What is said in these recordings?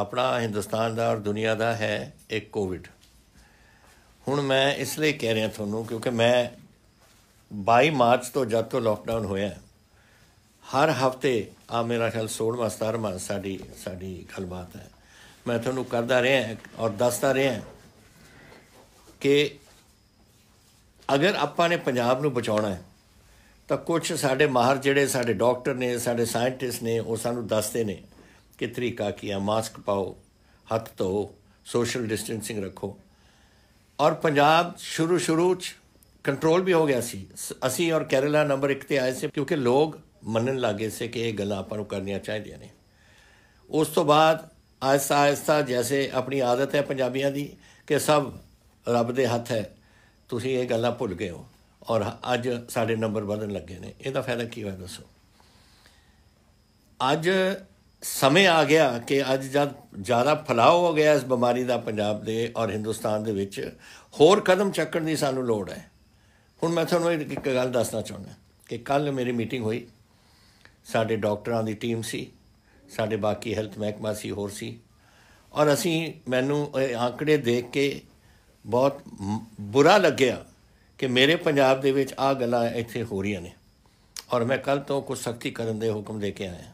ਆਪਣਾ ਹਿੰਦੁਸਤਾਨ ਦਾ ਔਰ ਦੁਨੀਆ ਦਾ ਹੈ ਇੱਕ ਕੋਵਿਡ ਹੁਣ ਮੈਂ ਇਸ ਲਈ ਕਹਿ ਰਿਹਾ ਤੁਹਾਨੂੰ ਕਿਉਂਕਿ ਮੈਂ 22 ਮਾਰਚ ਤੋਂ ਜਦ ਤੋਂ ਲਾਕਡਾਊਨ ਹੋਇਆ ਹਰ ਹਫਤੇ ਆ ਮੇਰਾ ਖਿਆਲ 16ਵਾਂ 17ਵਾਂ ਸਾਡੀ ਸਾਡੀ ਗੱਲਬਾਤ ਹੈ ਮੈਂ ਤੁਹਾਨੂੰ ਕਰਦਾ ਰਿਹਾ ਔਰ ਦੱਸਦਾ ਰਿਹਾ ਕਿ ਅਗਰ ਆਪਾਂ ਨੇ ਪੰਜਾਬ ਨੂੰ ਬਚਾਉਣਾ ਹੈ ਤਾਂ ਕੁਝ ਸਾਡੇ ਮਾਹਰ ਜਿਹੜੇ ਸਾਡੇ ਡਾਕਟਰ ਨੇ ਸਾਡੇ ਸਾਇੰਟਿਸਟ ਨੇ ਉਹ ਸਾਨੂੰ ਦੱਸਦੇ ਨੇ ਤਰੀਕਾ ਕੀ ਹੈ ਮਾਸਕ ਪਾਓ ਹੱਥ ਧੋ ਸੋਸ਼ਲ ਡਿਸਟੈਂਸਿੰਗ ਰੱਖੋ ਔਰ ਪੰਜਾਬ ਸ਼ੁਰੂ ਸ਼ੁਰੂ ਚ ਕੰਟਰੋਲ ਵੀ ਹੋ ਗਿਆ ਸੀ ਅਸੀਂ ਔਰ ਕੇਰਲਾ ਨੰਬਰ 1 ਤੇ ਆਏ ਸੀ ਕਿਉਂਕਿ ਲੋਕ ਮੰਨਣ ਲੱਗੇ ਸੀ ਕਿ ਇਹ ਗੱਲਾਂ ਆਪਾਂ ਨੂੰ ਕਰਨੀਆਂ ਚਾਹੀਦੀਆਂ ਨੇ ਉਸ ਤੋਂ ਬਾਅਦ ਆਇਸਾ ਆਇਸਾ ਜੈਸੇ ਆਪਣੀ ਆਦਤ ਹੈ ਪੰਜਾਬੀਆਂ ਦੀ ਕਿ ਸਭ ਰੱਬ ਦੇ ਹੱਥ ਹੈ ਤੁਸੀਂ ਇਹ ਗੱਲਾਂ ਭੁੱਲ ਗਏ ਹੋ ਔਰ ਅੱਜ ਸਾਡੇ ਨੰਬਰ ਵਧਣ ਲੱਗੇ ਨੇ ਇਹਦਾ ਫਾਇਦਾ ਕੀ ਹੋਇਆ ਦੱਸੋ ਅੱਜ ਸਮੇਂ ਆ ਗਿਆ ਕਿ ਅੱਜ ਜਦ ਜ਼ਿਆਦਾ ਫਲਾਅ ਹੋ ਗਿਆ ਇਸ ਬਿਮਾਰੀ ਦਾ ਪੰਜਾਬ ਦੇ ਔਰ ਹਿੰਦੁਸਤਾਨ ਦੇ ਵਿੱਚ ਹੋਰ ਕਦਮ ਚੱਕਣ ਦੀ ਸਾਨੂੰ ਲੋੜ ਹੈ ਹੁਣ ਮੈਂ ਤੁਹਾਨੂੰ ਇੱਕ ਗੱਲ ਦੱਸਣਾ ਚਾਹੁੰਦਾ ਕਿ ਕੱਲ ਮੇਰੀ ਮੀਟਿੰਗ ਹੋਈ ਸਾਡੇ ਡਾਕਟਰਾਂ ਦੀ ਟੀਮ ਸੀ ਸਾਡੇ ਬਾਕੀ ਹੈਲਥ ਮਹਿਕਮਾ ਸੀ ਹੋਰ ਸੀ ਔਰ ਅਸੀਂ ਮੈਨੂੰ ਆંકੜੇ ਦੇਖ ਕੇ ਬਹੁਤ ਬੁਰਾ ਲੱਗਿਆ ਕਿ ਮੇਰੇ ਪੰਜਾਬ ਦੇ ਵਿੱਚ ਆ ਗੱਲਾਂ ਇੱਥੇ ਹੋ ਰਹੀਆਂ ਨੇ ਔਰ ਮੈਂ ਕੱਲ ਤੋਂ ਕੁਝ ਸਖਤੀ ਕਰਨ ਦੇ ਹੁਕਮ ਦੇ ਕੇ ਆਇਆ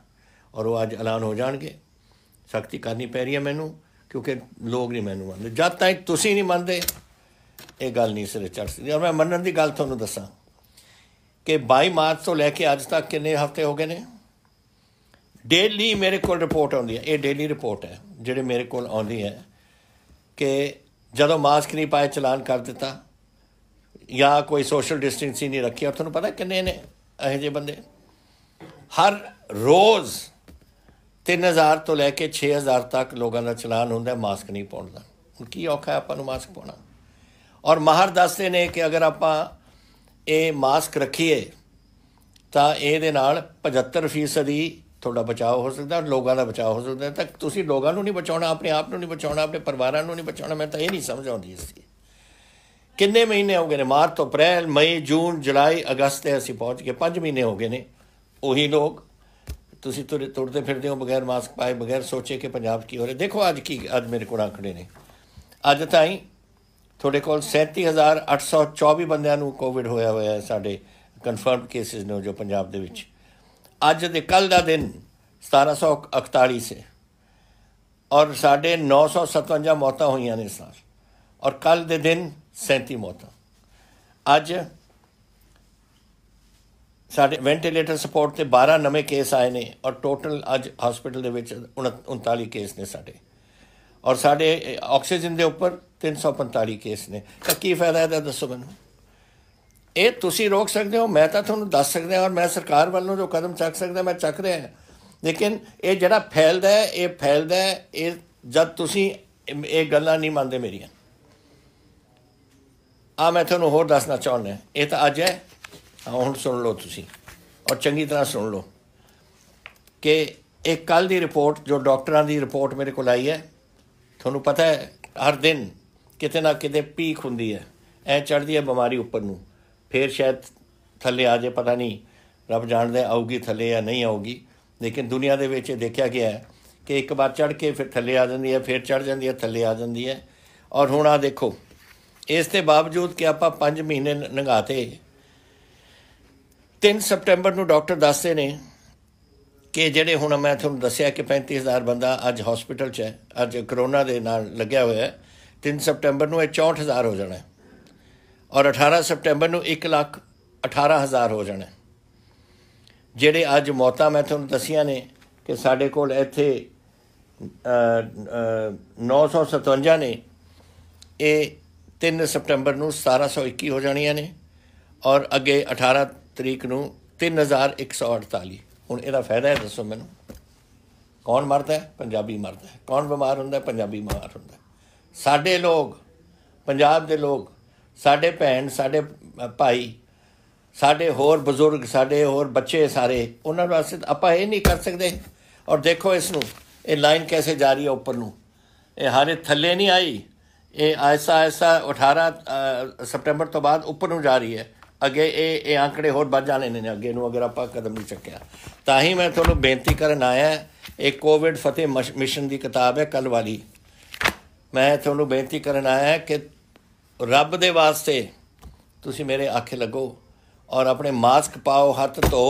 ਔਰ ਉਹ ਅੱਜ ਐਲਾਨ ਹੋ ਜਾਣਗੇ ਸਖਤੀ ਕਰਨੀ ਪੈ ਰਹੀ ਹੈ ਮੈਨੂੰ ਕਿਉਂਕਿ ਲੋਕ ਨਹੀਂ ਮੈਨੂੰ ਮੰਨਦੇ ਜਦ ਤੱਕ ਤੁਸੀਂ ਨਹੀਂ ਮੰਨਦੇ ਇਹ ਗੱਲ ਨਹੀਂ ਸਿਰੇ ਚੜ ਸਕਦੀ ਔਰ ਮੈਂ ਮੰਨਣ ਦੀ ਗੱਲ ਤੁਹਾਨੂੰ ਦੱਸਾਂ ਕਿ 22 ਮਾਰਚ ਤੋਂ ਲੈ ਕੇ ਅੱਜ ਤੱਕ ਕਿੰਨੇ ਹਫ਼ਤੇ ਹੋ ਗਏ ਨੇ ਡੇਲੀ ਮੇਰੇ ਕੋਲ ਰਿਪੋਰਟ ਆਉਂਦੀ ਹੈ ਇਹ ਡੇਲੀ ਰਿਪੋਰਟ ਹੈ ਜਿਹੜੇ ਮੇਰੇ ਕੋਲ ਆਉਂਦੀ ਹੈ ਕਿ ਜਦੋਂ ਮਾਸਕ ਨਹੀਂ ਪਾਇਆ ਚਲਾਨ ਕਰ ਦਿੱਤਾ ਜਾਂ ਕੋਈ ਸੋਸ਼ਲ ਡਿਸਟੈਂਸਿੰਗ ਨਹੀਂ ਰੱਖਿਆ ਤੁਹਾਨੂੰ ਪਤਾ ਕਿੰਨੇ ਨੇ ਇਹ ਜਿਹੇ ਬੰਦੇ ਹਰ ਰੋਜ਼ 3000 ਤੋਂ ਲੈ ਕੇ 6000 ਤੱਕ ਲੋਕਾਂ ਦਾ ਚਲਾਨ ਹੁੰਦਾ ਮਾਸਕ ਨਹੀਂ ਪਾਉਣ ਦਾ ਹੁਣ ਕੀ ਔਖਾ ਆਪਾਂ ਨੂੰ ਮਾਸਕ ਪਾਉਣਾ ਔਰ ਮਾਹਰ ਦੱਸਦੇ ਨੇ ਕਿ ਅਗਰ ਆਪਾਂ ਇਹ ਮਾਸਕ ਰੱਖੀਏ ਤਾਂ ਇਹਦੇ ਨਾਲ 75% ਦੀ ਤੁਹਾਡਾ ਬਚਾਅ ਹੋ ਸਕਦਾ ਲੋਕਾਂ ਦਾ ਬਚਾਅ ਹੋ ਸਕਦਾ ਤਾਂ ਤੁਸੀਂ ਲੋਕਾਂ ਨੂੰ ਨਹੀਂ ਬਚਾਉਣਾ ਆਪਣੇ ਆਪ ਨੂੰ ਨਹੀਂ ਬਚਾਉਣਾ ਆਪਣੇ ਪਰਿਵਾਰਾਂ ਨੂੰ ਨਹੀਂ ਬਚਾਉਣਾ ਮੈਂ ਤਾਂ ਇਹ ਨਹੀਂ ਸਮਝ ਆਉਂਦੀ ਇਸ ਦੀ ਕਿੰਨੇ ਮਹੀਨੇ ਹੋ ਗਏ ਨੇ ਮਾਰਚ ਤੋਂ ਅਪ੍ਰੈਲ ਮਈ ਜੂਨ ਜੁਲਾਈ ਅਗਸਤ ਤੇ ਅਸੀਂ ਪਹੁੰਚ ਗਏ 5 ਮਹੀਨੇ ਹੋ ਗਏ ਨੇ ਉਹੀ ਲੋਕ ਤੁਸੀਂ ਤੁਰੇ ਤੁਰਦੇ ਫਿਰਦੇ ਹੋ ਬਗੈਰ ਮਾਸਕ ਪਾਏ ਬਗੈਰ ਸੋਚੇ ਕਿ ਪੰਜਾਬ ਕੀ ਹੋ ਰਿਹਾ ਦੇਖੋ ਅੱਜ ਕੀ ਅੱਜ ਮੇਰੇ ਕੋਲ ਆંકੜੇ ਨੇ ਅੱਜ ਤਾਈਂ ਤੁਹਾਡੇ ਕੋਲ 37824 ਬੰਦਿਆਂ ਨੂੰ ਕੋਵਿਡ ਹੋਇਆ ਹੋਇਆ ਹੈ ਸਾਡੇ ਕਨਫਰਮਡ ਕੇਸਿਸ ਨੇ ਜੋ ਪੰਜਾਬ ਦੇ ਵਿੱਚ ਅੱਜ ਦੇ ਕੱਲ ਦਾ ਦਿਨ 1741 ਸੇ ਔਰ ਸਾਡੇ 957 ਮੌਤਾਂ ਹੋਈਆਂ ਨੇ ਸਾਰ ਔਰ ਕੱਲ ਦੇ ਦਿਨ 37 ਮੌਤਾਂ ਅੱਜ ਸਾਡੇ ਵੈਂਟੀਲੇਟਰ ਸਪੋਰਟ ਤੇ 12 ਨਵੇਂ ਕੇਸ ਆਏ ਨੇ ਔਰ ਟੋਟਲ ਅੱਜ ਹਸਪੀਟਲ ਦੇ ਵਿੱਚ 39 ਕੇਸ ਨੇ ਸਾਡੇ ਔਰ ਸਾਡੇ ਆਕਸੀਜਨ ਦੇ ਉੱਪਰ 345 ਕੇਸ ਨੇ ਤਾਂ ਕੀ ਫਾਇਦਾ ਦਾ ਦੱਸੋ ਮੈਨੂੰ ਇਹ ਤੁਸੀਂ ਰੋਕ ਸਕਦੇ ਹੋ ਮੈਂ ਤਾਂ ਤੁਹਾਨੂੰ ਦੱਸ ਸਕਦਾ ਔਰ ਮੈਂ ਸਰਕਾਰ ਵੱਲੋਂ ਜੋ ਕਦਮ ਚੱਕ ਸਕਦਾ ਮੈਂ ਚੱਕ ਰਿਹਾ ਹਾਂ ਲੇਕਿਨ ਇਹ ਜਿਹੜਾ ਫੈਲਦਾ ਹੈ ਇਹ ਫੈਲਦਾ ਹੈ ਇਹ ਜਦ ਤੁਸੀਂ ਇਹ ਗੱਲਾਂ ਨਹੀਂ ਮੰਨਦੇ ਮੇਰੀਆਂ ਆ ਮੈਂ ਤੁਹਾਨੂੰ ਹੋਰ ਦੱਸਣਾ ਚਾਹੁੰਦਾ ਇਹ ਤਾਂ ਅੱਜ ਹੈ ਹੁਣ ਸੁਣ ਲਓ ਤੁਸੀਂ ਔਰ ਚੰਗੀ ਤਰ੍ਹਾਂ ਸੁਣ ਲਓ ਕਿ ਇੱਕ ਕੱਲ ਦੀ ਰਿਪੋਰਟ ਜੋ ਡਾਕਟਰਾਂ ਦੀ ਰਿਪੋਰਟ ਮੇਰੇ ਕੋਲ ਆਈ ਹੈ ਤੁਹਾਨੂੰ ਪਤਾ ਹੈ ਹਰ ਦਿਨ ਕਿਤੇ ਨਾ ਕਿਤੇ ਪੀਕ ਹੁੰਦੀ ਹੈ ਐ ਚੜਦੀ ਹੈ ਬਿਮਾਰੀ ਉੱਪਰ ਨੂੰ ਫੇਰ ਸ਼ਾਇਦ ਥੱਲੇ ਆ ਜੇ ਪਤਾ ਨਹੀਂ ਰੱਬ ਜਾਣਦਾ ਆਊਗੀ ਥੱਲੇ ਜਾਂ ਨਹੀਂ ਆਊਗੀ ਲੇਕਿਨ ਦੁਨੀਆ ਦੇ ਵਿੱਚ ਇਹ ਦੇਖਿਆ ਗਿਆ ਹੈ ਕਿ ਇੱਕ ਵਾਰ ਚੜ ਕੇ ਫਿਰ ਥੱਲੇ ਆ ਜਾਂਦੀ ਹੈ ਫਿਰ ਚੜ ਜਾਂਦੀ ਹੈ ਥੱਲੇ ਆ ਜਾਂਦੀ ਹੈ ਔਰ ਹੁਣ ਆ ਦੇਖੋ ਇਸ ਦੇ ਬਾਵਜੂਦ ਕਿ ਆਪਾਂ 5 ਮਹੀਨੇ ਨੰਗਾਤੇ 3 ਸਪਟੈਂਬਰ ਨੂੰ ਡਾਕਟਰ ਦੱਸਦੇ ਨੇ ਕਿ ਜਿਹੜੇ ਹੁਣ ਮੈਂ ਤੁਹਾਨੂੰ ਦੱਸਿਆ ਕਿ 35000 ਬੰਦਾ ਅੱਜ ਹਸਪੀਟਲ 'ਚ ਹੈ ਅੱਜ ਕਰੋਨਾ ਦੇ ਨਾਲ ਲੱਗਿਆ ਹੋਇਆ ਹੈ 3 ਸਪਟੈਂਬਰ ਨੂੰ ਇਹ 64000 ਹੋ ਜਾਣਾ ਔਰ 18 ਸਪਟੈਂਬਰ ਨੂੰ 1 ਲੱਖ 18000 ਹੋ ਜਾਣਾ ਜਿਹੜੇ ਅੱਜ ਮੌਤਾਂ ਮੈਂ ਤੁਹਾਨੂੰ ਦੱਸੀਆਂ ਨੇ ਕਿ ਸਾਡੇ ਕੋਲ ਇੱਥੇ 957 ਨੇ ਇਹ 3 ਸਪਟੈਂਬਰ ਨੂੰ 1721 ਹੋ ਜਾਣੀਆਂ ਨੇ ਔਰ ਅੱਗੇ 18 ਤਰੀਕ ਨੂੰ 3148 ਹੁਣ ਇਹਦਾ ਫਾਇਦਾ ਹੈ ਦੱਸੋ ਮੈਨੂੰ ਕੌਣ ਮਰਦਾ ਹੈ ਪੰਜਾਬੀ ਮਰਦਾ ਹੈ ਕੌਣ ਬਿਮਾਰ ਹੁੰਦਾ ਹੈ ਪੰਜਾਬੀ ਬਿਮਾਰ ਹੁੰਦਾ ਹੈ ਸਾਡੇ ਲੋਕ ਪੰਜਾਬ ਦੇ ਲੋਕ ਸਾਡੇ ਭੈਣ ਸਾਡੇ ਭਾਈ ਸਾਡੇ ਹੋਰ ਬਜ਼ੁਰਗ ਸਾਡੇ ਹੋਰ ਬੱਚੇ ਸਾਰੇ ਉਹਨਾਂ ਵਾਸਤੇ ਆਪਾਂ ਇਹ ਨਹੀਂ ਕਰ ਸਕਦੇ ਔਰ ਦੇਖੋ ਇਸ ਨੂੰ ਇਹ ਲਾਈਨ ਕੈਸੇ ਜਾ ਰਹੀ ਹੈ ਉੱਪਰ ਨੂੰ ਇਹ ਹਾਰੇ ਥੱਲੇ ਨਹੀਂ ਆਈ ਇਹ ਐਸਾ ਐਸਾ 18 ਸਪਟੈਂਬਰ ਤੋਂ ਬਾਅਦ ਉੱਪਰ ਨੂੰ ਜਾ ਰਹੀ ਹੈ ਅੱਗੇ ਇਹ ਇਹ ਆંકੜੇ ਹੋਰ ਵੱਧ ਜਾਣੇ ਨੇ ਅੱਗੇ ਨੂੰ ਅਗਰ ਆਪਾਂ ਕਦਮ ਨਹੀਂ ਚੱਕਿਆ ਤਾਂ ਹੀ ਮੈਂ ਤੁਹਾਨੂੰ ਬੇਨਤੀ ਕਰਨ ਆਇਆ ਇਹ ਕੋਵਿਡ ਫਤਿਹ ਮਿਸ਼ਨ ਦੀ ਕਿਤਾਬ ਹੈ ਕੱਲ ਵਾਲੀ ਮੈਂ ਤੁਹਾਨੂੰ ਬੇਨਤੀ ਕਰਨ ਆਇਆ ਕਿ ਰੱਬ ਦੇ ਵਾਸਤੇ ਤੁਸੀਂ ਮੇਰੇ ਆਖੇ ਲੱਗੋ ਔਰ ਆਪਣੇ ਮਾਸਕ ਪਾਓ ਹੱਥ ਧੋ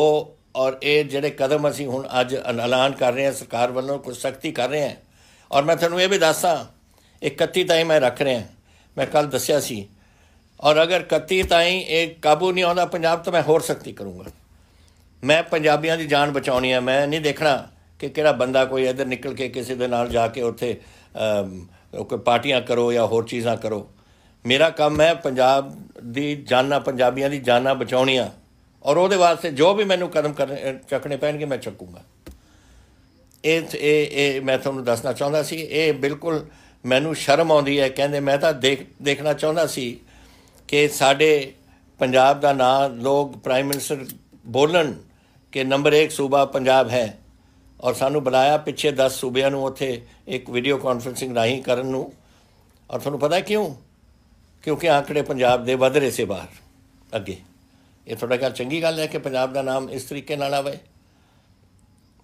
ਔਰ ਇਹ ਜਿਹੜੇ ਕਦਮ ਅਸੀਂ ਹੁਣ ਅੱਜ ਐਲਾਨ ਕਰ ਰਹੇ ਹਾਂ ਸਰਕਾਰ ਵੱਲੋਂ ਕੁਝ ਸਖਤੀ ਕਰ ਰਹੇ ਹਾਂ ਔਰ ਮੈਂ ਤੁਹਾਨੂੰ ਇਹ ਵੀ ਦੱਸਾਂ 31 ਤਾਈ ਮੈਂ ਰੱਖ ਰਿਹਾ ਮੈਂ ਕੱਲ ਦੱਸਿਆ ਸੀ ਔਰ ਅਗਰ ਕੱਤੀ ਤਾਈਂ ਇਹ ਕਾਬੂ ਨਹੀਂ ਆਉਂਦਾ ਪੰਜਾਬ ਤਾਂ ਮੈਂ ਹੋਰ ਸਖਤੀ ਕਰੂੰਗਾ ਮੈਂ ਪੰਜਾਬੀਆਂ ਦੀ ਜਾਨ ਬਚਾਉਣੀ ਹੈ ਮੈਂ ਨਹੀਂ ਦੇਖਣਾ ਕਿ ਕਿਹੜਾ ਬੰਦਾ ਕੋਈ ਇੱਧਰ ਨਿਕਲ ਕੇ ਕਿਸੇ ਦੇ ਨਾਲ ਜਾ ਕੇ ਉੱਥੇ ਕੋਈ ਪਾਰਟੀਆਂ ਕਰੋ ਜਾਂ ਹੋਰ ਚੀਜ਼ਾਂ ਕਰੋ ਮੇਰਾ ਕੰਮ ਹੈ ਪੰਜਾਬ ਦੀ ਜਾਨਾਂ ਪੰਜਾਬੀਆਂ ਦੀ ਜਾਨਾਂ ਬਚਾਉਣੀਆਂ ਔਰ ਉਹਦੇ ਵਾਸਤੇ ਜੋ ਵੀ ਮੈਨੂੰ ਕਦਮ ਚੱਕਣੇ ਪੈਣਗੇ ਮੈਂ ਚੱਕੂਗਾ ਇਹ ਇਹ ਇਹ ਮੈਂ ਤੁਹਾਨੂੰ ਦੱਸਣਾ ਚਾਹੁੰਦਾ ਸੀ ਇਹ ਬਿਲਕੁਲ ਮੈਨੂੰ ਸ਼ਰਮ ਆਉਂਦੀ ਹੈ ਕਹਿੰਦੇ ਮੈਂ ਤਾਂ ਦੇਖ ਦੇਖਣਾ ਚਾਹੁੰਦਾ ਸੀ ਕਿ ਸਾਡੇ ਪੰਜਾਬ ਦਾ ਨਾਮ ਲੋਕ ਪ੍ਰਾਈਮ ਮਿਨਿਸਟਰ ਬੋਲਣ ਕਿ ਨੰਬਰ 1 ਸੂਬਾ ਪੰਜਾਬ ਹੈ ਔਰ ਸਾਨੂੰ ਬੁਲਾਇਆ ਪਿੱਛੇ 10 ਸੂਬਿਆਂ ਨੂੰ ਉੱਥੇ ਇੱਕ ਵੀਡੀਓ ਕਾਨਫਰੈਂਸਿੰਗ ਰਾਹੀਂ ਕਰਨ ਨੂੰ ਔਰ ਤੁਹਾਨੂੰ ਪਤਾ ਕਿਉਂ ਕਿਉਂਕਿ ਆંકੜੇ ਪੰਜਾਬ ਦੇ ਵਧ ਰਹੇ ਸੇ ਬਾਹਰ ਅੱਗੇ ਇਹ ਤੁਹਾਡਾ ਗੱਲ ਚੰਗੀ ਗੱਲ ਹੈ ਕਿ ਪੰਜਾਬ ਦਾ ਨਾਮ ਇਸ ਤਰੀਕੇ ਨਾਲ ਆਵੇ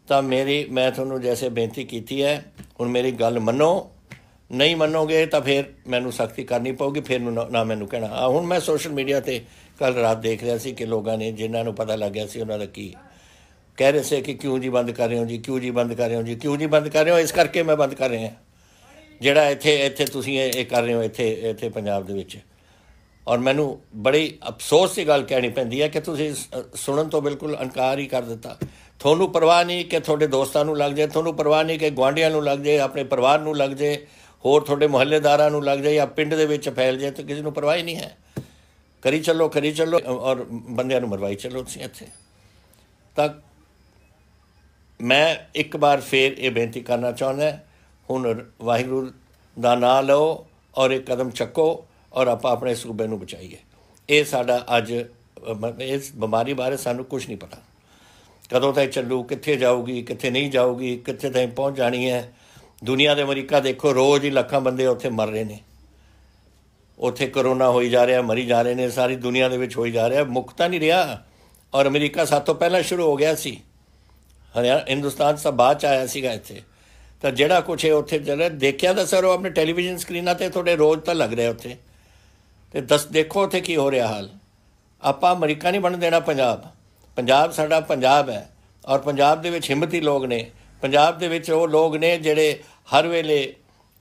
ਤਾਂ ਮੇਰੀ ਮੈਂ ਤੁਹਾਨੂੰ ਜੈਸੇ ਬੇਨਤੀ ਕੀਤੀ ਹੈ ਹੁਣ ਮੇਰੀ ਗੱਲ ਮੰਨੋ ਨਹੀਂ ਮੰਨੋਗੇ ਤਾਂ ਫਿਰ ਮੈਨੂੰ ਸਖਤੀ ਕਰਨੀ ਪਊਗੀ ਫਿਰ ਨਾ ਮੈਨੂੰ ਕਹਿਣਾ ਹੁਣ ਮੈਂ ਸੋਸ਼ਲ ਮੀਡੀਆ ਤੇ ਕੱਲ ਰਾਤ ਦੇਖ ਰਿਹਾ ਸੀ ਕਿ ਲੋਕਾਂ ਨੇ ਜਿਨ੍ਹਾਂ ਨੂੰ ਪਤਾ ਲੱਗਿਆ ਸੀ ਉਹਨਾਂ ਦਾ ਕੀ ਕਹਿ ਰਹੇ ਸੀ ਕਿ ਕਿਉਂ ਜੀ ਬੰਦ ਕਰ ਰਹੇ ਹੋ ਜੀ ਕਿਉਂ ਜੀ ਬੰਦ ਕਰ ਰਹੇ ਹੋ ਜੀ ਕਿਉਂ ਜੀ ਬੰਦ ਕਰ ਰਹੇ ਹੋ ਇਸ ਕਰਕੇ ਮੈਂ ਬੰਦ ਕਰ ਰਿਹਾ ਜਿਹੜਾ ਇੱਥੇ ਇੱਥੇ ਤੁਸੀਂ ਇਹ ਕਰ ਰਹੇ ਹੋ ਇੱਥੇ ਇੱਥੇ ਪੰਜਾਬ ਦੇ ਵਿੱਚ ਔਰ ਮੈਨੂੰ ਬੜੀ ਅਫਸੋਸ ਦੀ ਗੱਲ ਕਹਿਣੀ ਪੈਂਦੀ ਹੈ ਕਿ ਤੁਸੀਂ ਸੁਣਨ ਤੋਂ ਬਿਲਕੁਲ ਅਨਕਾਰ ਹੀ ਕਰ ਦਿੱਤਾ ਤੁਹਾਨੂੰ ਪਰਵਾਹ ਨਹੀਂ ਕਿ ਤੁਹਾਡੇ ਦੋਸਤਾਂ ਨੂੰ ਲੱਗ ਜਾਏ ਤੁਹਾਨੂੰ ਪਰਵਾਹ ਨਹੀਂ ਕਿ ਗਵਾਂਢੀਆਂ ਨੂੰ ਲੱਗ ਜਾਏ ਆਪਣੇ ਪਰਿਵਾਰ ਨੂੰ ਲੱਗ ਜਾਏ ਹੋਰ ਤੁਹਾਡੇ ਮੁਹੱਲੇਦਾਰਾਂ ਨੂੰ ਲੱਗ ਜਾਏ ਜਾਂ ਪਿੰਡ ਦੇ ਵਿੱਚ ਫੈਲ ਜਾਏ ਤਾਂ ਕਿਸੇ ਨੂੰ ਪਰਵਾਹ ਹੀ ਨਹੀਂ ਹੈ ਕਰੀ ਚੱਲੋ ਕਰੀ ਚੱਲੋ ਔਰ ਬੰਦਿਆਂ ਨੂੰ ਮਰਵਾਈ ਚੱਲੋ ਤੁਸੀਂ ਇੱਥੇ ਤਾਂ ਮੈਂ ਇੱਕ ਵਾਰ ਫੇਰ ਇਹ ਬੇਨਤੀ ਕਰਨਾ ਚਾਹੁੰਦਾ ਹੁਣ ਵਾਹਿਗੁਰੂ ਦਾ ਨਾਮ ਲਓ ਔਰ ਇੱਕ ਕਦਮ ਚੱਕੋ ਔਰ ਆਪਾਂ ਆਪਣੇ ਸੂਬੇ ਨੂੰ ਬਚਾਈਏ ਇਹ ਸਾਡਾ ਅੱਜ ਇਸ ਬਿਮਾਰੀ ਬਾਰੇ ਸਾਨੂੰ ਕੁਝ ਨਹੀਂ ਪਤਾ ਕਦੋਂ ਤੱਕ ਚੱਲੂ ਕਿੱਥੇ ਜਾਊਗੀ ਕਿੱਥੇ ਨਹੀਂ ਜਾਊਗੀ ਕਿੱਥੇ ਤੱਕ ਪਹੁੰਚ ਜਾਣੀ ਹੈ ਦੁਨੀਆ ਦੇ ਅਮਰੀਕਾ ਦੇਖੋ ਰੋਜ਼ ਹੀ ਲੱਖਾਂ ਬੰਦੇ ਉੱਥੇ ਮਰ ਰਹੇ ਨੇ ਉੱਥੇ ਕਰੋਨਾ ਹੋਈ ਜਾ ਰਿਹਾ ਮਰੀ ਜਾ ਰਹੇ ਨੇ ਸਾਰੀ ਦੁਨੀਆ ਦੇ ਵਿੱਚ ਹੋਈ ਜਾ ਰਿਹਾ ਮੁਕਤਾ ਨਹੀਂ ਰਿਹਾ ਔਰ ਅਮਰੀਕਾ ਸਭ ਤੋਂ ਪਹਿਲਾਂ ਸ਼ੁਰੂ ਹੋ ਗਿਆ ਸੀ ਹਰਿਆਣਾ ਹਿੰਦੁਸਤਾਨ ਸਭ ਬਾਅਦ ਚ ਆਇਆ ਸੀਗਾ ਇੱਥੇ ਤਾਂ ਜਿਹੜਾ ਕੁਝ ਹੈ ਉੱਥੇ ਜਿਹੜਾ ਦੇਖਿਆ ਤਾਂ ਸਰ ਉਹ ਆਪਣੇ ਟੈਲੀਵਿਜ਼ਨ ਸਕਰੀਨਾਂ ਤੇ ਤੁਹਾਡੇ ਰੋਜ਼ ਤਾਂ ਲੱਗ ਰਿਹਾ ਉੱਥੇ ਤੇ ਦੱਸ ਦੇਖੋ ਉੱਥੇ ਕੀ ਹੋ ਰਿਹਾ ਹਾਲ ਆਪਾਂ ਅਮਰੀਕਾ ਨਹੀਂ ਬਣ ਦੇਣਾ ਪੰਜਾਬ ਪੰਜਾਬ ਸਾਡਾ ਪੰਜਾਬ ਹੈ ਔਰ ਪੰਜਾਬ ਦੇ ਵਿੱਚ ਹਿੰਮਤੀ ਲੋਕ ਨੇ ਪੰਜਾਬ ਦੇ ਵਿੱਚ ਉਹ ਲੋਕ ਨੇ ਜਿਹੜੇ ਹਰ ਵੇਲੇ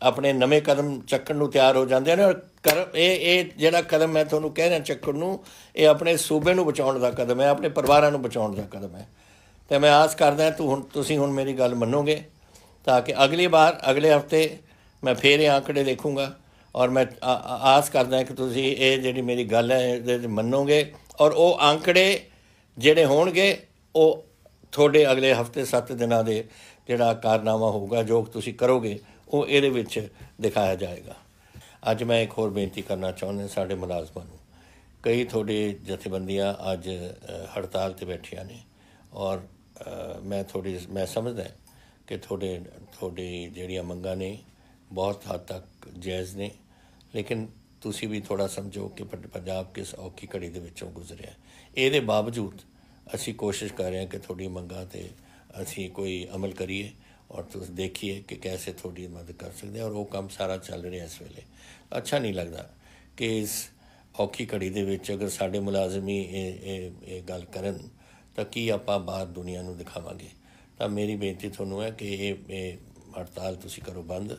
ਆਪਣੇ ਨਵੇਂ ਕਦਮ ਚੱਕਣ ਨੂੰ ਤਿਆਰ ਹੋ ਜਾਂਦੇ ਨੇ ਔਰ ਇਹ ਇਹ ਜਿਹੜਾ ਕਦਮ ਮੈਂ ਤੁਹਾਨੂੰ ਕਹਿ ਰਿਹਾ ਚੱਕਣ ਨੂੰ ਇਹ ਆਪਣੇ ਸੂਬੇ ਨੂੰ ਬਚਾਉਣ ਦਾ ਕਦਮ ਹੈ ਆਪਣੇ ਪਰਿਵਾਰਾਂ ਨੂੰ ਬਚਾਉਣ ਦਾ ਕਦਮ ਹੈ ਤੇ ਮੈਂ ਆਸ ਕਰਦਾ ਤੂੰ ਹੁਣ ਤੁਸੀਂ ਹੁਣ ਮੇਰੀ ਗੱਲ ਮੰਨੋਗੇ ਤਾਂ ਕਿ ਅਗਲੀ ਵਾਰ ਅਗਲੇ ਹਫਤੇ ਮੈਂ ਫੇਰ ਇਹ ਆંકੜੇ ਦੇਖੂੰਗਾ ਔਰ ਮੈਂ ਆਸ ਕਰਦਾ ਕਿ ਤੁਸੀਂ ਇਹ ਜਿਹੜੀ ਮੇਰੀ ਗੱਲ ਹੈ ਇਹਦੇ ਮੰਨੋਗੇ ਔਰ ਉਹ ਆંકੜੇ ਜਿਹੜੇ ਹੋਣਗੇ ਉਹ ਤੁਹਾਡੇ ਅਗਲੇ ਹਫਤੇ 7 ਦਿਨਾਂ ਦੇ ਜਿਹੜਾ ਕਾਰਨਾਮਾ ਹੋਊਗਾ ਜੋ ਤੁਸੀਂ ਕਰੋਗੇ ਉਹ ਇਹਦੇ ਵਿੱਚ ਦਿਖਾਇਆ ਜਾਏਗਾ ਅੱਜ ਮੈਂ ਇੱਕ ਹੋਰ ਬੇਨਤੀ ਕਰਨਾ ਚਾਹੁੰਦਾ ਸਾਡੇ ਮੁਲਾਜ਼ਮਾਂ ਨੂੰ ਕਈ ਤੁਹਾਡੇ ਜਥੇਬੰਦੀਆਂ ਅੱਜ ਹੜਤਾਲ ਤੇ ਬੈਠੀਆਂ ਨੇ ਔਰ ਮੈਂ ਥੋੜੀ ਮੈਂ ਸਮਝਦਾ ਕਿ ਤੁਹਾਡੇ ਤੁਹਾਡੀ ਜਿਹੜੀਆਂ ਮੰਗਾਂ ਨੇ ਬਹੁਤ ਹੱਦ ਤੱਕ ਜਾਇਜ਼ ਨੇ ਲੇਕਿਨ ਤੁਸੀਂ ਵੀ ਥੋੜਾ ਸਮਝੋ ਕਿ ਪੰਜਾਬ ਕਿਸ ਔਖੀ ਘੜੀ ਦੇ ਵਿੱਚੋਂ ਗੁਜ਼ਰਿਆ ਇਹਦੇ ਬਾਵਜੂਦ ਅਸੀਂ ਕੋਸ਼ਿਸ਼ ਕਰ ਰਹੇ ਹਾਂ ਕਿ ਤੁਹਾਡੀ ਮੰਗਾਂ ਤੇ ਅਸੀਂ ਕੋਈ ਅਮਲ ਕਰੀਏ ਔਰ ਤੁਸੀਂ ਦੇਖੀਏ ਕਿ ਕੈਸੇ ਥੋੜੀ ਮਦਦ ਕਰ ਸਕਦੇ ਔਰ ਉਹ ਕੰਮ ਸਾਰਾ ਚੱਲ ਰਿਹਾ ਇਸ ਵੇਲੇ ਅੱਛਾ ਨਹੀਂ ਲੱਗਦਾ ਕਿ ਇਸ ਔਖੀ ਘੜੀ ਦੇ ਵਿੱਚ ਅਗਰ ਸਾਡੇ ਮੁਲਾਜ਼ਮੀ ਇਹ ਇਹ ਗੱਲ ਕਰਨ ਤਾਂ ਕੀ ਆਪਾਂ ਬਾਹਰ ਦੁਨੀਆ ਨੂੰ ਦਿਖਾਵਾਂਗੇ ਤਾਂ ਮੇਰੀ ਬੇਨਤੀ ਤੁਹਾਨੂੰ ਹੈ ਕਿ ਇਹ ਹੜਤਾਲ ਤੁਸੀਂ ਕਰੋ ਬੰਦ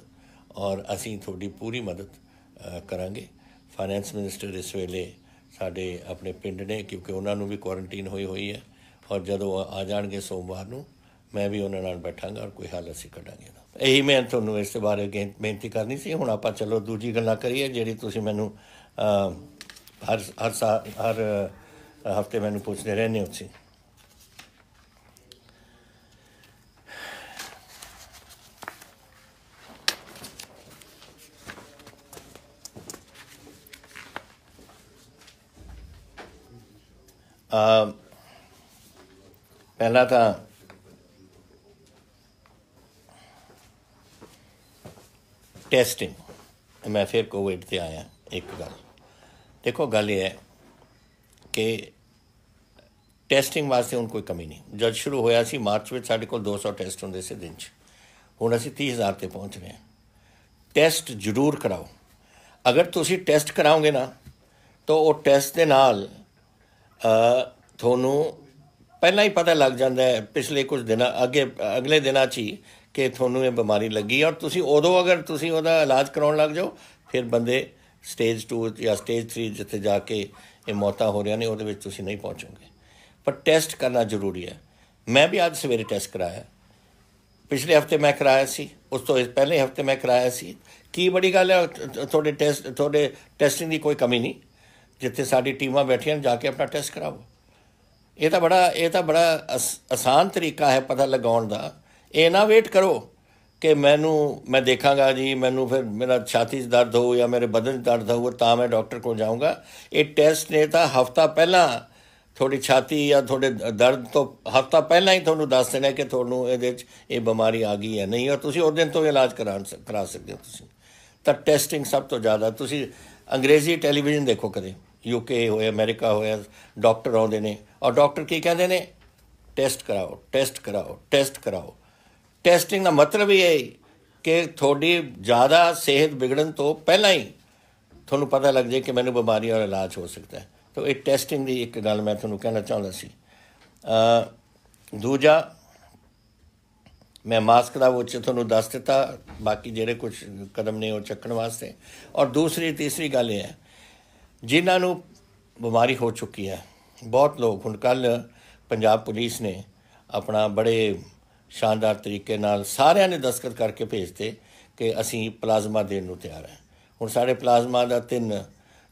ਔਰ ਅਸੀਂ ਤੁਹਾਡੀ ਪੂਰੀ ਮਦਦ ਕਰਾਂਗੇ ਫਾਈਨੈਂਸ ਮਿਨਿਸਟਰ ਇਸ ਵੇਲੇ ਸਾਡੇ ਆਪਣੇ ਪਿੰਡ ਨੇ ਕਿਉਂਕਿ ਉਹਨਾਂ ਨੂੰ ਵੀ ਕੁਆਰੰਟਾਈਨ ਹੋਈ ਹੋਈ ਹੈ ਔਰ ਜਦੋਂ ਆ ਜਾਣਗੇ ਸੋਮਵਾਰ ਨੂੰ ਮੈਂ ਵੀ ਉਹਨਾਂ ਨਾਲ ਬੈਠਾਂਗਾ ਔਰ ਕੋਈ ਹੱਲ ਅਸੀਂ ਕੱਢਾਂਗੇ ਇਹੀ ਮੈਂ ਤੁਹਾਨੂੰ ਇਸ ਬਾਰੇ ਬੇਨਤੀ ਕਰਨੀ ਸੀ ਹੁਣ ਆਪਾਂ ਚਲੋ ਦੂਜੀ ਗੱਲਾਂ ਕਰੀਏ ਜਿਹੜੀ ਤੁਸੀਂ ਮੈਨੂੰ ਹਰ ਹਰ ਹਰ ਹਫਤੇ ਮੈਨੂੰ ਪੁੱਛਦੇ ਰਹਿੰਦੇ ਹੋ ਤੁਸੀਂ ਪਹਿਲਾ ਤਾਂ ਟੈਸਟਿੰਗ ਮੈਂ ਫਿਰ ਕੋਵਿਡ ਤੇ ਆਇਆ ਇੱਕ ਗੱਲ ਦੇਖੋ ਗੱਲ ਇਹ ਹੈ ਕਿ ਟੈਸਟਿੰਗ ਵਾਸਤੇ ਉਹਨਾਂ ਕੋਈ ਕਮੀ ਨਹੀਂ ਜਦ ਸ਼ੁਰੂ ਹੋਇਆ ਸੀ ਮਾਰਚ ਵਿੱਚ ਸਾਡੇ ਕੋਲ 200 ਟੈਸਟ ਹੁੰਦੇ ਸੀ ਦਿਨ 'ਚ ਹੁਣ ਅਸੀਂ 30000 ਤੇ ਪਹੁੰਚ ਰਹੇ ਹਾਂ ਟੈਸਟ ਜ਼ਰੂਰ ਕਰਾਓ ਅਗਰ ਤੁਸੀਂ ਟੈਸਟ ਕਰਾਓਗੇ ਨਾ ਤਾਂ ਉਹ ਟੈਸਟ ਦੇ ਨਾਲ ਤੁਹਾਨੂੰ ਪਹਿਲਾਂ ਹੀ ਪਤਾ ਲੱਗ ਜਾਂਦਾ ਹੈ ਪਿਛਲੇ ਕੁਝ ਦਿਨਾਂ ਅੱਗੇ ਅਗਲੇ ਦਿਨਾਂ 'ਚ ਹੀ ਕਿ ਤੁਹਾਨੂੰ ਇਹ ਬਿਮਾਰੀ ਲੱਗੀ ਔਰ ਤੁਸੀਂ ਉਦੋਂ ਅਗਰ ਤੁਸੀਂ ਉਹਦਾ ਇਲਾਜ ਕਰਾਉਣ ਲੱਗ ਜਾਓ ਫਿਰ ਬੰਦੇ ਸਟੇਜ 2 ਜਾਂ ਸਟੇਜ 3 ਜਿੱਥੇ ਜਾ ਕੇ ਇਹ ਮੌਤਾਂ ਹੋ ਰਹੀਆਂ ਨੇ ਉਹਦੇ ਵਿੱਚ ਤੁਸੀਂ ਨਹੀਂ ਪਹੁੰਚੋਗੇ ਪਰ ਟੈਸਟ ਕਰਨਾ ਜ਼ਰੂਰੀ ਹੈ ਮੈਂ ਵੀ ਅੱਜ ਸਵੇਰੇ ਟੈਸਟ ਕਰਾਇਆ ਪਿਛਲੇ ਹਫਤੇ ਮੈਂ ਕਰਾਇਆ ਸੀ ਉਸ ਤੋਂ ਪਹਿਲੇ ਹਫਤੇ ਮੈਂ ਕਰਾਇਆ ਸੀ ਕੀ ਬੜੀ ਗੱਲ ਹੈ ਤੁਹਾਡੇ ਟੈਸਟ ਤੁਹਾਡੇ ਟੈਸਟਿੰਗ ਦੀ ਕੋਈ ਕਮੀ ਨਹੀਂ ਜਿੱਥੇ ਸਾਡੀ ਟੀਮਾਂ ਬੈਠੀਆਂ ਨੇ ਜਾ ਕੇ ਆਪਣਾ ਟੈਸਟ ਕਰਾਓ ਇਹ ਤਾਂ ਬੜਾ ਇਹ ਤਾਂ ਬੜਾ ਆਸਾਨ ਤਰੀਕਾ ਹੈ ਪਤਾ ਲਗਾਉਣ ਦਾ ਇਹ ਨਾ ਵੇਟ ਕਰੋ ਕਿ ਮੈਨੂੰ ਮੈਂ ਦੇਖਾਂਗਾ ਜੀ ਮੈਨੂੰ ਫਿਰ ਮੇਰਾ ਛਾਤੀ 'ਚ ਦਰਦ ਹੋ ਜਾਂ ਮੇਰੇ ਬਦਨ 'ਚ ਦਰਦ ਹੋ ਤਾਂ ਮੈਂ ਡਾਕਟਰ ਕੋਲ ਜਾਊਂਗਾ ਇਹ ਟੈਸਟ ਨੇ ਤਾਂ ਹਫਤਾ ਪਹਿਲਾਂ ਤੁਹਾਡੀ ਛਾਤੀ ਜਾਂ ਤੁਹਾਡੇ ਦਰਦ ਤੋਂ ਹਫਤਾ ਪਹਿਲਾਂ ਹੀ ਤੁਹਾਨੂੰ ਦੱਸ ਦੇਣਾ ਕਿ ਤੁਹਾਨੂੰ ਇਹਦੇ ਚ ਇਹ ਬਿਮਾਰੀ ਆ ਗਈ ਹੈ ਨਹੀਂ ਔਰ ਤੁਸੀਂ ਉਸ ਦਿਨ ਤੋਂ ਇਲਾਜ ਕਰਾ ਕਰਾ ਸਕਦੇ ਹੋ ਤੁਸੀਂ ਤਾਂ ਟੈਸਟਿੰਗ ਸਭ ਤੋਂ ਜ਼ਿਆਦਾ ਤੁਸੀਂ ਅੰਗਰੇਜ਼ੀ ਟੈਲੀਵਿਜ਼ਨ ਦੇਖੋ ਕਦੇ ਯੂਕੇ ਹੋਇਆ ਅਮਰੀਕਾ ਹੋਇਆ ਡਾਕਟਰ ਆਉਂਦੇ ਨੇ ਔਰ ਡਾਕਟਰ ਕੀ ਕਹਿੰਦੇ ਨੇ ਟੈਸਟ ਕਰਾਓ ਟੈਸਟ ਕਰਾਓ ਟੈਸਟ ਕਰਾਓ ਟੈਸਟਿੰਗ ਦਾ ਮਤਲਬ ਇਹ ਹੈ ਕਿ ਤੁਹਾਡੀ ਜ਼ਿਆਦਾ ਸਿਹਤ ਵਿਗੜਨ ਤੋਂ ਪਹਿਲਾਂ ਹੀ ਤੁਹਾਨੂੰ ਪਤਾ ਲੱਗ ਜਾਏ ਕਿ ਮੈਨੂੰ ਬਿਮਾਰੀ ਹੋਰ ਇਲਾਜ ਹੋ ਸਕਦਾ ਹੈ ਤਾਂ ਇਹ ਟੈਸਟਿੰਗ ਦੀ ਇੱਕ ਗੱਲ ਮੈਂ ਤੁਹਾਨੂੰ ਕਹਿਣਾ ਚਾਹੁੰਦਾ ਸੀ ਅ ਦੂਜਾ ਮੈਂ ਮਾਸਕ ਦਾ ਉਹ ਤੁਹਾਨੂੰ ਦੱਸ ਦਿੱਤਾ ਬਾਕੀ ਜਿਹੜੇ ਕੁਝ ਕਦਮ ਨੇ ਉਹ ਚੱਕਣ ਵਾਸਤੇ ਔਰ ਦੂਸਰੀ ਤੀਸਰੀ ਗੱਲ ਇਹ ਹੈ ਜਿਨ੍ਹਾਂ ਨੂੰ ਬਿਮਾਰੀ ਹੋ ਚੁੱਕੀ ਹੈ ਬਹੁਤ ਲੋਕ ਹੁਣ ਕੱਲ ਪੰਜਾਬ ਪੁਲਿਸ ਨੇ ਆਪਣਾ ਬੜੇ ਸ਼ਾਨਦਾਰ ਤਰੀਕੇ ਨਾਲ ਸਾਰਿਆਂ ਨੇ ਦਸਤਖਤ ਕਰਕੇ ਭੇਜਤੇ ਕਿ ਅਸੀਂ ਪਲਾਜ਼ਮਾ ਦੇਣ ਨੂੰ ਤਿਆਰ ਹਾਂ ਹੁਣ ਸਾਡੇ ਪਲਾਜ਼ਮਾ ਦਾ ਤਿੰਨ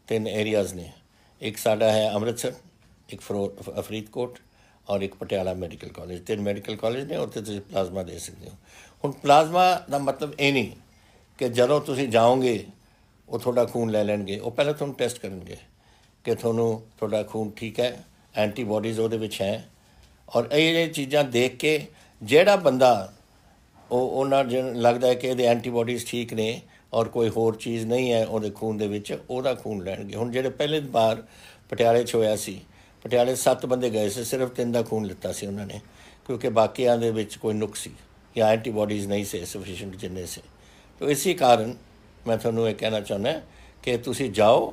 ਤਿੰਨ ਏਰੀਆਜ਼ ਨੇ ਇੱਕ ਸਾਡਾ ਹੈ ਅੰਮ੍ਰਿਤਸਰ ਇੱਕ ਫਰੀਦਕੋਟ ਔਰ ਇੱਕ ਪਟਿਆਲਾ ਮੈਡੀਕਲ ਕਾਲਜ ਤਿੰਨ ਮੈਡੀਕਲ ਕਾਲਜ ਨੇ ਉੱਥੇ ਤੁਸੀਂ ਪਲਾਜ਼ਮਾ ਦੇ ਸਕਦੇ ਹੋ ਹੁਣ ਪਲਾਜ਼ਮਾ ਦਾ ਮਤਲਬ ਇਹ ਨਹੀਂ ਕਿ ਜਦੋਂ ਤੁਸੀਂ ਜਾਓਗੇ ਉਹ ਤੁਹਾਡਾ ਖੂਨ ਲੈ ਲੈਣਗੇ ਉਹ ਪਹਿਲਾਂ ਤੁਹਾਨੂੰ ਟੈਸਟ ਕਰਨਗੇ ਕਿ ਤੁਹਾਨੂੰ ਤੁਹਾਡਾ ਖੂਨ ਠੀਕ ਹੈ ਐਂਟੀਬਾਡੀਜ਼ ਉਹਦੇ ਵਿੱਚ ਹੈ ਔਰ ਇਹ ਚੀਜ਼ਾਂ ਦੇਖ ਕੇ ਜਿਹੜਾ ਬੰਦਾ ਉਹ ਉਹਨਾਂ ਨੂੰ ਲੱਗਦਾ ਹੈ ਕਿ ਇਹਦੇ ਐਂਟੀਬਾਡੀਜ਼ ਠੀਕ ਨੇ ਔਰ ਕੋਈ ਹੋਰ ਚੀਜ਼ ਨਹੀਂ ਹੈ ਉਹਦੇ ਖੂਨ ਦੇ ਵਿੱਚ ਉਹਦਾ ਖੂਨ ਲੈਣਗੇ ਹੁਣ ਜਿਹੜੇ ਪਹਿਲੇ ਵਾਰ ਪਟਿਆਲੇ 'ਚ ਹੋਇਆ ਸੀ ਪਟਿਆਲੇ 7 ਬੰਦੇ ਗਏ ਸੀ ਸਿਰਫ ਤਿੰਨ ਦਾ ਖੂਨ ਲਿੱਤਾ ਸੀ ਉਹਨਾਂ ਨੇ ਕਿਉਂਕਿ ਬਾਕੀਆਂ ਦੇ ਵਿੱਚ ਕੋਈ ਨੁਕਸ ਸੀ ਜਾਂ ਐਂਟੀਬਾਡੀਜ਼ ਨਹੀਂ ਸੀ ਸਫੀਸ਼ੀਐਂਟ ਜਿੰਨੇ ਸੀ ਤੋਂ ਇਸੇ ਕਾਰਨ ਮੈਂ ਤੁਹਾਨੂੰ ਇਹ ਕਹਿਣਾ ਚਾਹੁੰਦਾ ਕਿ ਤੁਸੀਂ ਜਾਓ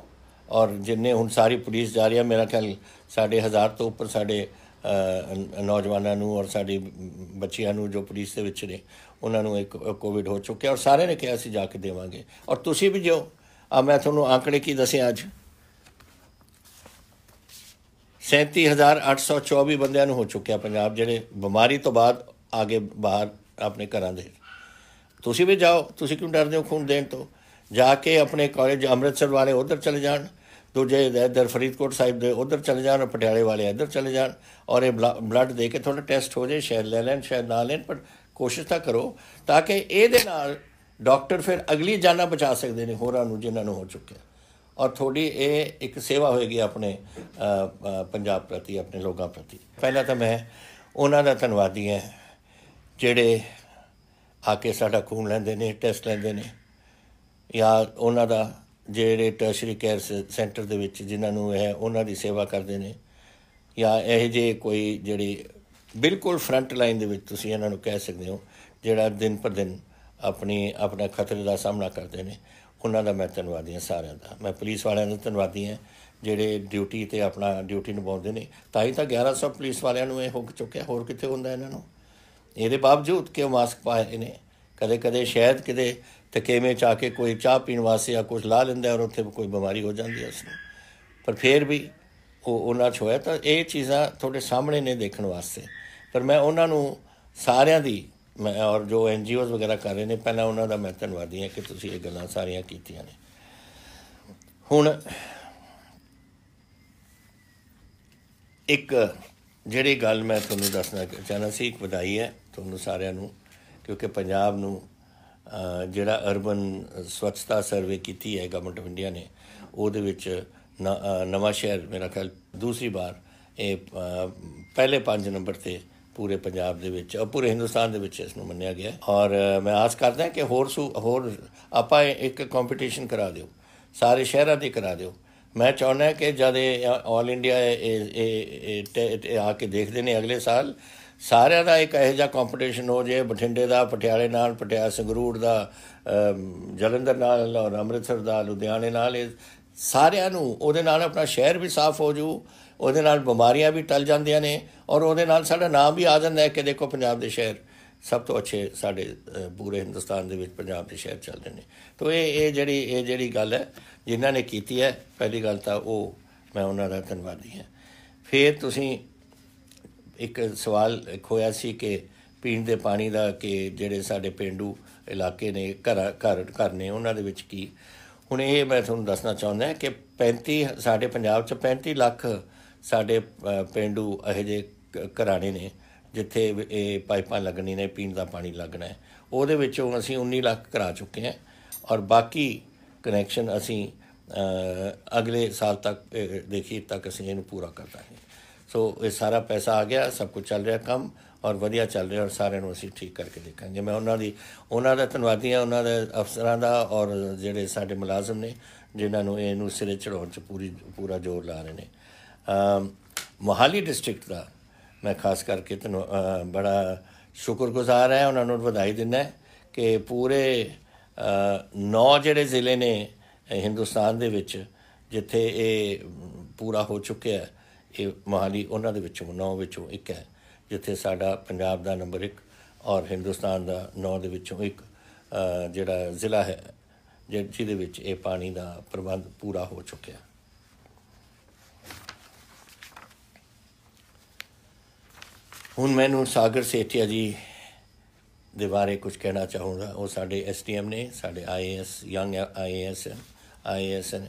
ਔਰ ਜਿੰਨੇ ਹੁਣ ਸਾਰੀ ਪੁਲਿਸ ਜਾ ਰਹੀ ਹੈ ਮੇਰਾ ਖਿਆਲ ਸਾਡੇ ਹਜ਼ਾਰ ਤੋਂ ਉੱਪਰ ਸਾਡੇ ਨੌਜਵਾਨਾਂ ਨੂੰ ਔਰ ਸਾਡੀ ਬੱਚਿਆਂ ਨੂੰ ਜੋ ਪੁਲਿਸ ਦੇ ਵਿੱਚ ਨੇ ਉਹਨਾਂ ਨੂੰ ਇੱਕ ਕੋਵਿਡ ਹੋ ਚੁੱਕਿਆ ਔਰ ਸਾਰੇ ਨੇ ਕਿਹਾ ਅਸੀਂ ਜਾ ਕੇ ਦੇਵਾਂਗੇ ਔਰ ਤੁਸੀਂ ਵੀ ਜਿਓ ਆ ਮੈਂ ਤੁਹਾਨੂੰ ਆંકੜੇ ਕੀ ਦੱਸਿਆ ਅੱਜ 37824 ਬੰਦਿਆਂ ਨੂੰ ਹੋ ਚੁੱਕਿਆ ਪੰਜਾਬ ਜਿਹੜੇ ਬਿਮਾਰੀ ਤੋਂ ਬਾਅਦ ਆਗੇ ਬਾਹਰ ਆਪਣੇ ਘਰਾਂ ਦੇ ਤੁਸੀਂ ਵੀ ਜਾਓ ਤੁਸੀਂ ਕਿਉਂ ਡਰਦੇ ਹੋ ਖੂਨ ਦੇਣ ਤੋਂ ਜਾ ਕੇ ਆਪਣੇ ਕਾਲਜ ਅੰਮ੍ਰਿਤਸਰ ਵਾਲੇ ਉਧਰ ਚਲੇ ਜਾਣ ਦੂਜੇ ਇਧਰ ਫਰੀਦਕੋਟ ਸਾਹਿਬ ਦੇ ਉਧਰ ਚਲੇ ਜਾਣ ਪਟਿਆਲੇ ਵਾਲੇ ਇਧਰ ਚਲੇ ਜਾਣ ਔਰ ਇਹ ਬਲੱਡ ਦੇ ਕੇ ਤੁਹਾਡਾ ਟੈਸਟ ਹੋ ਜਾਏ ਸ਼ਾਇਦ ਲੈ ਲੈਣ ਸ਼ਾਇਦ ਨਾ ਲੈਣ ਪਰ ਕੋਸ਼ਿਸ਼ ਤਾਂ ਕਰੋ ਤਾਂ ਕਿ ਇਹਦੇ ਨਾਲ ਡਾਕਟਰ ਫਿਰ ਅਗਲੀ ਜਾਨਾਂ ਬਚਾ ਸਕਦੇ ਨੇ ਹੋਰਾਂ ਨੂੰ ਜਿਨ੍ਹਾਂ ਨੂੰ ਹੋ ਚੁੱਕਿਆ ਔਰ ਥੋੜੀ ਇਹ ਇੱਕ ਸੇਵਾ ਹੋਏਗੀ ਆਪਣੇ ਪੰਜਾਬ ਪ੍ਰਤੀ ਆਪਣੇ ਲੋਕਾਂ ਪ੍ਰਤੀ ਪਹਿਲਾਂ ਤਾਂ ਮੈਂ ਉਹਨਾਂ ਦਾ ਧੰਨਵਾਦੀ ਹਾਂ ਜਿਹੜੇ ਆ ਕੇ ਸਾਡਾ ਖੂਨ ਲੈਂਦੇ ਨੇ ਟੈਸਟ ਲੈਂਦੇ ਨੇ ਯਾ ਉਹਨਾਂ ਦਾ ਜਿਹੜੇ ਟਰਸ਼ਰੀ ਕੇਅਰ ਸੈਂਟਰ ਦੇ ਵਿੱਚ ਜਿਨ੍ਹਾਂ ਨੂੰ ਇਹ ਉਹਨਾਂ ਦੀ ਸੇਵਾ ਕਰਦੇ ਨੇ ਜਾਂ ਇਹ ਜੇ ਕੋਈ ਜਿਹੜੀ ਬਿਲਕੁਲ ਫਰੰਟ ਲਾਈਨ ਦੇ ਵਿੱਚ ਤੁਸੀਂ ਇਹਨਾਂ ਨੂੰ ਕਹਿ ਸਕਦੇ ਹੋ ਜਿਹੜਾ ਦਿਨ ਪਰ ਦਿਨ ਆਪਣੀ ਆਪਣਾ ਖਤਰੇ ਦਾ ਸਾਹਮਣਾ ਕਰਦੇ ਨੇ ਉਹਨਾਂ ਦਾ ਮੈਂ ਧੰਨਵਾਦੀ ਹਾਂ ਸਾਰਿਆਂ ਦਾ ਮੈਂ ਪੁਲਿਸ ਵਾਲਿਆਂ ਦਾ ਧੰਨਵਾਦੀ ਹਾਂ ਜਿਹੜੇ ਡਿਊਟੀ ਤੇ ਆਪਣਾ ਡਿਊਟੀ ਨਿਭਾਉਂਦੇ ਨੇ ਤਾਂ ਹੀ ਤਾਂ 1100 ਪੁਲਿਸ ਵਾਲਿਆਂ ਨੂੰ ਇਹ ਹੋ ਚੁੱਕਿਆ ਹੋਰ ਕਿੱਥੇ ਹੁੰਦਾ ਇਹਨਾਂ ਨੂੰ ਇਹਦੇ ਬਾਵਜੂਦ ਕਿ ਉਹ ਮਾਸਕ ਪਾਏ ਨੇ ਕਦੇ ਕਦੇ ਸ਼ਾਇਦ ਕਿਤੇ ਤੇ ਖੇਮੇ ਚਾ ਕੇ ਕੋਈ ਚਾਹ ਪੀਣ ਵਾਸਤੇ ਆ ਕੁਝ ਲਾ ਲੈਂਦਾ ਔਰ ਉੱਥੇ ਕੋਈ ਬਿਮਾਰੀ ਹੋ ਜਾਂਦੀ ਹੈ ਉਸ ਨੂੰ ਪਰ ਫਿਰ ਵੀ ਉਹ ਉਹਨਾਂ ਚ ਹੋਇਆ ਤਾਂ ਇਹ ਚੀਜ਼ਾਂ ਤੁਹਾਡੇ ਸਾਹਮਣੇ ਨੇ ਦੇਖਣ ਵਾਸਤੇ ਪਰ ਮੈਂ ਉਹਨਾਂ ਨੂੰ ਸਾਰਿਆਂ ਦੀ ਮੈਂ ਔਰ ਜੋ ਐਨਜੀਓਜ਼ ਵਗੈਰਾ ਕਰ ਰਹੇ ਨੇ ਪਹਿਲਾਂ ਉਹਨਾਂ ਦਾ ਮੈਂ ਧੰਨਵਾਦੀ ਹਾਂ ਕਿ ਤੁਸੀਂ ਇਹ ਗੱਲਾਂ ਸਾਰੀਆਂ ਕੀਤੀਆਂ ਨੇ ਹੁਣ ਇੱਕ ਜਿਹੜੀ ਗੱਲ ਮੈਂ ਤੁਹਾਨੂੰ ਦੱਸਣਾ ਚਾਹਣਾ ਸੀ ਇੱਕ ਵਧਾਈ ਹੈ ਤੁਹਾਨੂੰ ਸਾਰਿਆਂ ਨੂੰ ਕਿਉਂਕਿ ਪੰਜਾਬ ਨੂੰ ਜਿਹੜਾ ਅਰਬਨ ਸਵੱਛਤਾ ਸਰਵੇ ਕੀਤੀ ਹੈ ਗਵਰਨਮੈਂਟ ਆਫ ਇੰਡੀਆ ਨੇ ਉਹਦੇ ਵਿੱਚ ਨਵਾਂ ਸ਼ਹਿਰ ਮੇਰਾ ਖਿਆਲ ਦੂਸਰੀ ਵਾਰ ਇਹ ਪਹਿਲੇ 5 ਨੰਬਰ ਤੇ ਪੂਰੇ ਪੰਜਾਬ ਦੇ ਵਿੱਚ ਪੂਰੇ ਹਿੰਦੁਸਤਾਨ ਦੇ ਵਿੱਚ ਇਸ ਨੂੰ ਮੰਨਿਆ ਗਿਆ ਔਰ ਮੈਂ ਆਸ ਕਰਦਾ ਕਿ ਹੋਰ ਹੋਰ ਆਪਾਂ ਇੱਕ ਕੰਪੀਟੀਸ਼ਨ ਕਰਾ ਦਿਓ ਸਾਰੇ ਸ਼ਹਿਰਾਂ ਦੀ ਕਰਾ ਦਿਓ ਮੈਂ ਚਾਹੁੰਦਾ ਕਿ ਜਦ ਇਹ 올 ਇੰਡੀਆ ਇਹ ਇਹ ਆ ਕੇ ਦੇਖਦੇ ਨੇ ਅਗਲੇ ਸਾਲ ਸਾਰਿਆਂ ਦਾ ਇੱਕ ਇਹੋ ਜਿਹਾ ਕੰਪੀਟੀਸ਼ਨ ਹੋ ਜੇ ਬਠਿੰਡੇ ਦਾ ਪਟਿਆਲੇ ਨਾਲ ਪਟਿਆਲਾ ਸੰਗਰੂਰ ਦਾ ਜਲੰਧਰ ਨਾਲ ਔਰ ਅੰਮ੍ਰਿਤਸਰ ਦਾ ਲੁਧਿਆਣੇ ਨਾਲ ਇਹ ਸਾਰਿਆਂ ਨੂੰ ਉਹਦੇ ਨਾਲ ਆਪਣਾ ਸ਼ਹਿਰ ਵੀ ਸਾਫ਼ ਹੋ ਜੂ ਉਹਦੇ ਨਾਲ ਬਿਮਾਰੀਆਂ ਵੀ ਟਲ ਜਾਂਦੀਆਂ ਨੇ ਔਰ ਉਹਦੇ ਨਾਲ ਸਾਡਾ ਨਾਮ ਵੀ ਆ ਜਾਂਦਾ ਹੈ ਕਿ ਦੇਖੋ ਪੰਜਾਬ ਦੇ ਸ਼ਹਿਰ ਸਭ ਤੋਂ ਅੱਛੇ ਸਾਡੇ ਪੂਰੇ ਹਿੰਦੁਸਤਾਨ ਦੇ ਵਿੱਚ ਪੰਜਾਬ ਦੇ ਸ਼ਹਿਰ ਚੱਲਦੇ ਨੇ ਤੋਂ ਇਹ ਇਹ ਜਿਹੜੀ ਇਹ ਜਿਹੜੀ ਗੱਲ ਹੈ ਜਿਨ੍ਹਾਂ ਨੇ ਕੀਤੀ ਹੈ ਪਹਿਲੀ ਗੱਲ ਤਾਂ ਉਹ ਮੈਂ ਉਹਨਾਂ ਦਾ ਧੰਨਵਾਦੀ ਹਾਂ ਫਿਰ ਤੁਸੀਂ ਇੱਕ ਸਵਾਲ ਖੋਇਆ ਸੀ ਕਿ ਪੀਣ ਦੇ ਪਾਣੀ ਦਾ ਕਿ ਜਿਹੜੇ ਸਾਡੇ ਪਿੰਡੂ ਇਲਾਕੇ ਨੇ ਘਰ ਘਰ ਘਰ ਨੇ ਉਹਨਾਂ ਦੇ ਵਿੱਚ ਕੀ ਹੁਣ ਇਹ ਮੈਂ ਤੁਹਾਨੂੰ ਦੱਸਣਾ ਚਾਹੁੰਦਾ ਕਿ 35 ਸਾਡੇ ਪੰਜਾਬ 'ਚ 35 ਲੱਖ ਸਾਡੇ ਪਿੰਡੂ ਇਹੋ ਘਰਾਣੇ ਨੇ ਜਿੱਥੇ ਇਹ ਪਾਈਪਾਂ ਲੱਗਣੀ ਨੇ ਪੀਣ ਦਾ ਪਾਣੀ ਲੱਗਣਾ ਹੈ ਉਹਦੇ ਵਿੱਚੋਂ ਅਸੀਂ 19 ਲੱਖ ਕਰਾ ਚੁੱਕੇ ਹਾਂ ਔਰ ਬਾਕੀ ਕਨੈਕਸ਼ਨ ਅਸੀਂ ਅਗਲੇ ਸਾਲ ਤੱਕ ਦੇਖੀ ਤੱਕ ਅਸੀਂ ਇਹਨੂੰ ਪੂਰਾ ਕਰ ਦਾਂਗੇ ਸੋ ਇਹ ਸਾਰਾ ਪੈਸਾ ਆ ਗਿਆ ਸਭ ਕੁਝ ਚੱਲ ਰਿਹਾ ਕੰਮ ਔਰ ਵਧੀਆ ਚੱਲ ਰਿਹਾ ਔਰ ਸਾਰਿਆਂ ਨੂੰ ਅਸੀਂ ਠੀਕ ਕਰਕੇ ਦੇਖਾਂਗੇ ਮੈਂ ਉਹਨਾਂ ਦੀ ਉਹਨਾਂ ਦਾ ਧੰਨਵਾਦੀ ਆ ਉਹਨਾਂ ਦੇ ਅਫਸਰਾਂ ਦਾ ਔਰ ਜਿਹੜੇ ਸਾਡੇ ਮੁਲਾਜ਼ਮ ਨੇ ਜਿਨ੍ਹਾਂ ਨੂੰ ਇਹਨੂੰ ਸਿਰੇ ਚੜਾਉਣ 'ਚ ਪੂਰੀ ਪੂਰਾ ਜ਼ੋਰ ਲਾ ਰਹੇ ਨੇ ਮੋਹਾਲੀ ਡਿਸਟ੍ਰਿਕਟ ਦਾ ਮੈਂ ਖਾਸ ਕਰਕੇ ਤੁਹਾਨੂੰ ਬੜਾ ਸ਼ੁਕਰਗੁਜ਼ਾਰ ਹਾਂ ਉਹਨਾਂ ਨੂੰ ਵਧਾਈ ਦਿੰਦਾ ਕਿ ਪੂਰੇ ਨੌ ਜਿਹੜੇ ਜ਼ਿਲ੍ਹੇ ਨੇ ਹਿੰਦੁਸਤਾਨ ਦੇ ਵਿੱਚ ਜਿੱਥੇ ਇਹ ਪੂਰਾ ਹੋ ਚੁੱਕਿਆ ਹੈ ਇਹ ਮਹਾਲੀ ਉਹਨਾਂ ਦੇ ਵਿੱਚੋਂ ਨੌ ਵਿੱਚੋਂ ਇੱਕ ਹੈ ਜਿੱਥੇ ਸਾਡਾ ਪੰਜਾਬ ਦਾ ਨੰਬਰ 1 ਔਰ ਹਿੰਦੁਸਤਾਨ ਦਾ ਨੌ ਦੇ ਵਿੱਚੋਂ ਇੱਕ ਜਿਹੜਾ ਜ਼ਿਲ੍ਹਾ ਹੈ ਜਿਹਦੇ ਵਿੱਚ ਇਹ ਪਾਣੀ ਦਾ ਪ੍ਰਬੰਧ ਪੂਰਾ ਹੋ ਚੁੱਕਿਆ ਹੈ ਹੁਣ ਮੈਨੂੰ ਸਾਗਰ ਸੇਠਿਆ ਜੀ ਦੇ ਬਾਰੇ ਕੁਝ ਕਹਿਣਾ ਚਾਹੁੰਦਾ ਉਹ ਸਾਡੇ ਐਸਟੀਐਮ ਨੇ ਸਾਡੇ ਆਈਐਸ ਯੰਗ ਆਈਐਸ ਆਈਐਸ ਨੇ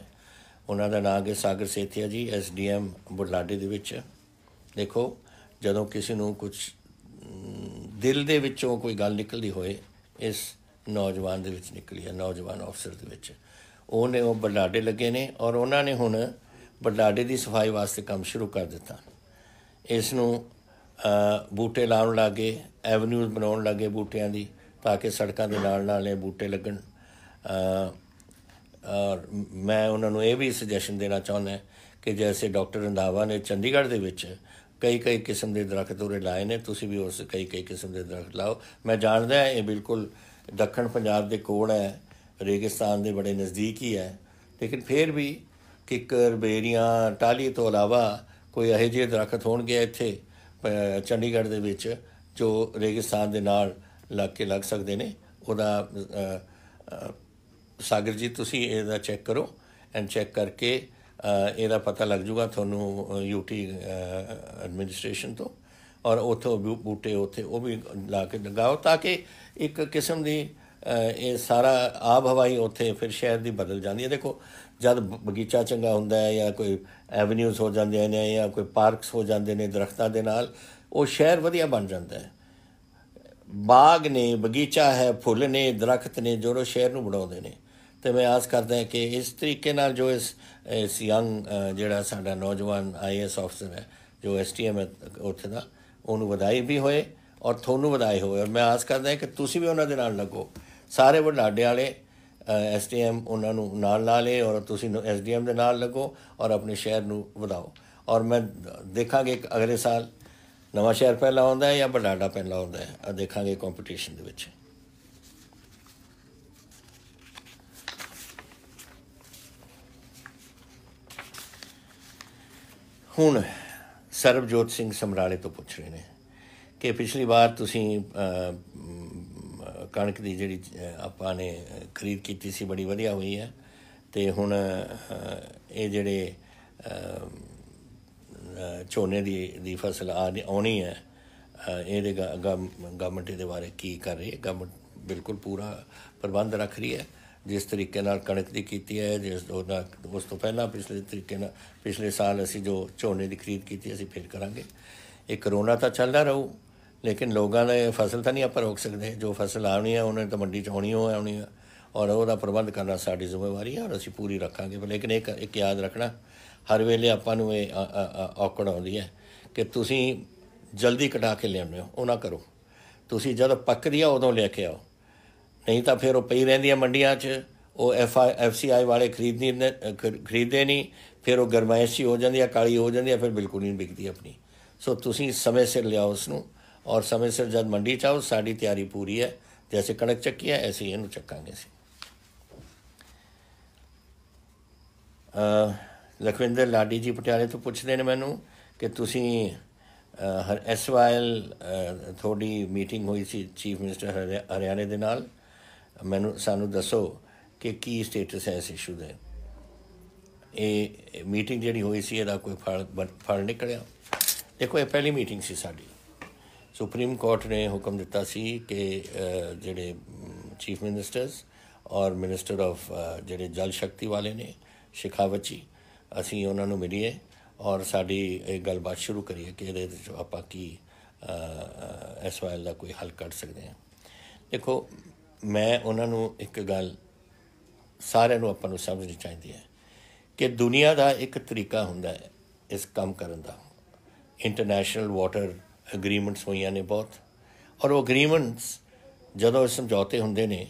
ਉਹਨਾਂ ਦਾ ਨਾਮ ਹੈ ਸਾਗਰ ਸੇਠਿਆ ਜੀ ਐਸਡੀਐਮ ਬੁਲਾਡੇ ਦੇ ਵਿੱਚ ਦੇਖੋ ਜਦੋਂ ਕਿਸੇ ਨੂੰ ਕੁਝ ਦਿਲ ਦੇ ਵਿੱਚੋਂ ਕੋਈ ਗੱਲ ਨਿਕਲਦੀ ਹੋਏ ਇਸ ਨੌਜਵਾਨ ਦੇ ਵਿੱਚ ਨਿਕਲੀ ਹੈ ਨੌਜਵਾਨ ਅਫਸਰ ਦੇ ਵਿੱਚ ਉਹਨੇ ਉਹ ਬੁਲਾਡੇ ਲੱਗੇ ਨੇ ਔਰ ਉਹਨਾਂ ਨੇ ਹੁਣ ਬੁਲਾਡੇ ਦੀ ਸਫਾਈ ਵਾਸਤੇ ਕੰਮ ਸ਼ੁਰੂ ਕਰ ਦਿੱਤਾ ਇਸ ਨੂੰ ਬੂਟੇ ਲਾਉਣ ਲੱਗੇ ਐਵਨਿਊਸ ਬਣਾਉਣ ਲੱਗੇ ਬੂਟਿਆਂ ਦੀ ਤਾਂ ਕਿ ਸੜਕਾਂ ਦੇ ਨਾਲ ਨਾਲ ਇਹ ਬੂਟੇ ਲੱਗਣ ਔਰ ਮੈਂ ਉਹਨਾਂ ਨੂੰ ਇਹ ਵੀ ਸੁਜੈਸ਼ਨ ਦੇਣਾ ਚਾਹੁੰਦਾ ਕਿ ਜੈਸੇ ਡਾਕਟਰ ਰੰਧਾਵਾ ਨੇ ਚੰਡੀਗੜ੍ਹ ਦੇ ਵਿੱਚ ਕਈ ਕਈ ਕਿਸਮ ਦੇ ਦਰਖਤ ਉਰੇ ਲਾਏ ਨੇ ਤੁਸੀਂ ਵੀ ਉਸ ਕਈ ਕਈ ਕਿਸਮ ਦੇ ਦਰਖਤ ਲਾਓ ਮੈਂ ਜਾਣਦਾ ਇਹ ਬਿਲਕੁਲ ਦੱਖਣ ਪੰਜਾਬ ਦੇ ਕੋਲ ਹੈ ਰੇਗਿਸਤਾਨ ਦੇ ਬੜੇ ਨਜ਼ਦੀਕ ਹੀ ਹੈ ਲੇਕਿਨ ਫਿਰ ਵੀ ਕਿਕਰ ਬੇਰੀਆਂ ਟਾਲੀ ਤੋਂ ਇਲਾਵਾ ਕੋਈ ਇਹੋ ਜਿਹੇ ਦਰਖਤ ਹੋਣਗੇ ਇੱਥੇ ਚੰਡੀਗੜ੍ਹ ਦੇ ਵਿੱਚ ਜੋ ਰੇਗਿਸਤਾਨ ਦੇ ਨਾਲ ਲੱਗ ਕੇ ਲੱਗ ਸਕਦੇ ਨੇ ਉਹਦਾ ਸਾਗਰ ਜੀ ਤੁਸੀਂ ਇਹਦਾ ਚੈੱਕ ਕਰੋ ਐਂਡ ਚੈੱਕ ਕਰਕੇ ਇਹਦਾ ਪਤਾ ਲੱਗ ਜੂਗਾ ਤੁਹਾਨੂੰ ਯੂਟੀ ਐਡਮਿਨਿਸਟ੍ਰੇਸ਼ਨ ਤੋਂ ਔਰ ਉਥੋਂ ਬੂਟੇ ਉਥੇ ਉਹ ਵੀ ਲਾ ਕੇ ਲਗਾਓ ਤਾਂ ਕਿ ਇੱਕ ਕਿਸਮ ਦੀ ਇਹ ਸਾਰਾ ਆਬ ਹਵਾਈ ਉਥੇ ਫਿਰ ਸ਼ਹਿਰ ਦੀ ਬਦਲ ਜਾਂਦੀ ਹੈ ਦੇਖੋ ਜਦ ਬਗੀਚਾ ਚੰਗਾ ਹੁੰਦਾ ਹੈ ਜਾਂ ਕੋਈ ਐਵਨਿਊਸ ਹੋ ਜਾਂਦੇ ਨੇ ਜਾਂ ਕੋਈ ਪਾਰਕਸ ਹੋ ਜਾਂਦੇ ਨੇ ਦਰਖਤਾਂ ਦੇ ਨਾਲ ਉਹ ਸ਼ਹਿਰ ਵਧੀਆ ਬਣ ਜਾਂਦਾ ਹੈ ਬਾਗ ਨੇ ਬਗੀਚਾ ਹੈ ਫੁੱਲ ਨੇ ਦਰਖਤ ਨੇ ਜੋੜੋ ਸ਼ਹਿਰ ਨੂੰ ਬਣਾਉਂਦੇ ਨੇ ਤੇ ਮੈਂ ਆਸ ਕਰਦਾ ਹਾਂ ਕਿ ਇਸ ਤਰੀਕੇ ਨਾਲ ਜੋ ਇਸ ਇਸ ਯੰਗ ਜਿਹੜਾ ਸਾਡਾ ਨੌਜਵਾਨ ਆਈਐਸ ਅਫਸਰ ਹੈ ਜੋ ਐਸਟੀਐਮ ਹੈ ਉੱਥੇ ਦਾ ਉਹਨੂੰ ਵਧਾਈ ਵੀ ਹੋਏ ਔਰ ਤੁਹਾਨੂੰ ਵਧਾਈ ਹੋਵੇ ਔਰ ਮੈਂ ਆਸ ਕਰਦਾ ਹਾਂ ਕਿ ਤੁਸੀਂ ਵੀ ਉਹਨਾਂ ਦੇ ਨਾਲ ਲੱਗੋ ਸਾਰੇ ਵਡਾਡੇ ਵਾਲੇ ਐਮ ਉਹਨਾਂ ਨੂੰ ਨਾਲ ਲਾ ਲੇ ਔਰ ਤੁਸੀਂ ਐਸਡੀਐਮ ਦੇ ਨਾਲ ਲੱਗੋ ਔਰ ਆਪਣੇ ਸ਼ਹਿਰ ਨੂੰ ਵਧਾਓ ਔਰ ਮੈਂ ਦੇਖਾਂਗੇ ਅਗਲੇ ਸਾਲ ਨਵਾਂ ਸ਼ਹਿਰ ਪਹਿਲਾ ਹੁੰਦਾ ਹੈ ਜਾਂ ਬਡਾਡਾ ਪਹਿਲਾ ਹੁੰਦਾ ਹੈ ਆ ਦੇਖਾਂਗੇ ਕੰਪੀਟੀਸ਼ਨ ਦੇ ਵਿੱਚ ਹੁਣ ਸਰਬਜੋਤ ਸਿੰਘ ਸਮਰਾਲੇ ਤੋਂ ਪੁੱਛ ਰਹੇ ਨੇ ਕਿ ਪਿਛਲੀ ਵਾਰ ਤੁਸੀਂ ਕਣਕ ਦੀ ਜਿਹੜੀ ਆਪਾਂ ਨੇ ਖਰੀਦ ਕੀਤੀ ਸੀ ਬੜੀ ਵਧੀਆ ਹੋਈ ਹੈ ਤੇ ਹੁਣ ਇਹ ਜਿਹੜੇ ਝੋਨੇ ਦੀ ਦੀ ਫਸਲ ਆਉਣੀ ਹੈ ਇਹਦੇ ਗਵਰਨਮੈਂਟ ਦੇ ਬਾਰੇ ਕੀ ਕਰ ਰਹੀ ਹੈ ਗਵਰਨਮੈਂਟ ਬਿਲਕੁਲ ਪੂਰਾ ਪ੍ਰਬੰਧ ਰੱਖ ਰਹੀ ਹੈ ਜਿਸ ਤਰੀਕੇ ਨਾਲ ਕਣਕ ਦੀ ਕੀਤੀ ਹੈ ਜਿਸ ਉਹਦਾ ਉਸ ਤੋਂ ਪਹਿਲਾਂ ਪਿਛਲੇ ਤਰੀਕੇ ਨਾਲ ਪਿਛਲੇ ਸਾਲ ਅਸੀਂ ਜੋ ਝੋਨੇ ਦੀ ਖਰੀਦ ਕੀਤੀ ਅਸੀਂ ਫੇਰ ਕਰਾਂਗੇ ਇਹ ਕਰੋਨਾ ਤਾਂ ਚੱਲਦਾ ਰਹੂ ਲੇਕਿਨ ਲੋਕਾਂ ਨੇ ਫਸਲ ਤਾਂ ਨਹੀਂ ਆਪਾਂ ਰੋਕ ਸਕਦੇ ਜੋ ਫਸਲ ਆਉਣੀ ਹੈ ਉਹਨੇ ਤਾਂ ਮੰਡੀ ਚ ਹੋਣੀ ਹੋ ਆਉਣੀ ਹੈ ਔਰ ਉਹਦਾ ਪ੍ਰਬੰਧ ਕਰਨਾ ਸਾਡੀ ਜ਼ਿੰਮੇਵਾਰੀ ਹੈ ਔਰ ਅਸੀਂ ਪੂਰੀ ਰੱਖਾਂਗੇ ਲੇਕਿਨ ਇੱਕ ਇੱਕ ਯਾਦ ਰੱਖਣਾ ਹਰ ਵੇਲੇ ਆਪਾਂ ਨੂੰ ਇਹ ਔਕੜ ਆਉਂਦੀ ਹੈ ਕਿ ਤੁਸੀਂ ਜਲਦੀ ਕਟਾ ਕੇ ਲਿਆਉਂਦੇ ਹੋ ਉਹ ਨਾ ਕਰੋ ਤੁਸੀਂ ਜਦ ਪੱਕਦੀ ਆ ਉਦੋਂ ਲੈ ਕੇ ਆਓ ਨਹੀਂ ਤਾਂ ਫਿਰ ਉਹ ਪਈ ਰਹਿੰਦੀ ਆ ਮੰਡੀਆਂ 'ਚ ਉਹ ਐਫ ਆਈ ਐਫ ਸੀ ਆਈ ਵਾਲੇ ਖਰੀਦਦੇ ਨੇ ਖਰੀਦੇ ਨਹੀਂ ਫਿਰ ਉਹ ਗਰਮਾਇਸ਼ੀ ਹੋ ਜਾਂਦੀ ਆ ਕਾਲੀ ਹੋ ਜਾਂਦੀ ਆ ਫਿਰ ਬਿਲਕੁਲ ਨਹੀਂ ਵਿਕਦੀ ਆਪਣੀ ਸੋ ਤੁਸੀਂ ਸਮੇਂ ਸਿਰ ਲਿਆਓ ਉਸ ਨੂੰ ਔਰ ਸਮੇਂ ਸਿਰ ਜਦ ਮੰਡੀ ਆਓ ਸਾਡੀ ਤਿਆਰੀ ਪੂਰੀ ਹੈ ਜੈਸੇ ਕਣਕ ਚੱਕੀ ਹੈ ਐਸੇ ਇਹਨੂੰ ਚੱਕਾਂਗੇ ਅ ਲਖਵਿੰਦਰ ਲਾਡੀ ਜੀ ਪਟਿਆਲੇ ਤੋਂ ਪੁੱਛਦੇ ਨੇ ਮੈਨੂੰ ਕਿ ਤੁਸੀਂ ਹਰ ਐਸਵਾਇਲ ਥੋੜੀ ਮੀਟਿੰਗ ਹੋਈ ਸੀ ਚੀਫ ਮਿਨਿਸਟਰ ਹਰਿਆਣੇ ਦੇ ਨਾਲ ਮੈਨੂੰ ਸਾਨੂੰ ਦੱਸੋ ਕਿ ਕੀ ਸਟੇਟਸ ਹੈ ਇਸ ਇਸ਼ੂ ਦਾ ਇਹ ਮੀਟਿੰਗ ਜਿਹੜੀ ਹੋਈ ਸੀ ਇਹਦਾ ਕੋਈ ਫਲ ਫਲ ਨਿਕਲਿਆ ਦੇਖੋ ਇਹ ਪਹਿਲੀ ਮੀਟਿੰਗ ਸੀ ਸਾਡੀ ਸੁਪਰੀਮ ਕੋਰਟ ਨੇ ਹੁਕਮ ਦਿੱਤਾ ਸੀ ਕਿ ਜਿਹੜੇ ਚੀਫ ਮਿਨਿਸਟਰਸ ਔਰ ਮਿਨਿਸਟਰ ਆਫ ਜਿਹੜੇ ਜਲ ਸ਼ਕਤੀ ਵਾਲੇ ਨੇ ਸ਼ਿਖਾਵਚੀ ਅਸੀਂ ਉਹਨਾਂ ਨੂੰ ਮਿਲੀਏ ਔਰ ਸਾਡੀ ਇਹ ਗੱਲਬਾਤ ਸ਼ੁਰੂ ਕਰੀਏ ਕਿ ਇਹਦੇ ਵਿੱਚ ਆਪਾਂ ਕੀ ਇਸ ਦਾ ਕੋਈ ਹੱਲ ਕੱਢ ਸਕਦੇ ਹਾਂ ਦੇਖੋ ਮੈਂ ਉਹਨਾਂ ਨੂੰ ਇੱਕ ਗੱਲ ਸਾਰਿਆਂ ਨੂੰ ਆਪਾਂ ਨੂੰ ਸਮਝਣੀ ਚਾਹੀਦੀ ਹੈ ਕਿ ਦੁਨੀਆ ਦਾ ਇੱਕ ਤਰੀਕਾ ਹੁੰਦਾ ਹੈ ਇਸ ਕੰਮ ਕਰਨ ਦਾ ਇੰਟਰਨੈਸ਼ਨਲ ਵਾਟਰ ਅਗਰੀਮੈਂਟਸ ਹੋਈਆਂ ਨੇ ਬਹੁਤ ਔਰ ਉਹ ਅਗਰੀਮੈਂਟਸ ਜਦੋਂ ਸਮਝੌਤੇ ਹੁੰਦੇ ਨੇ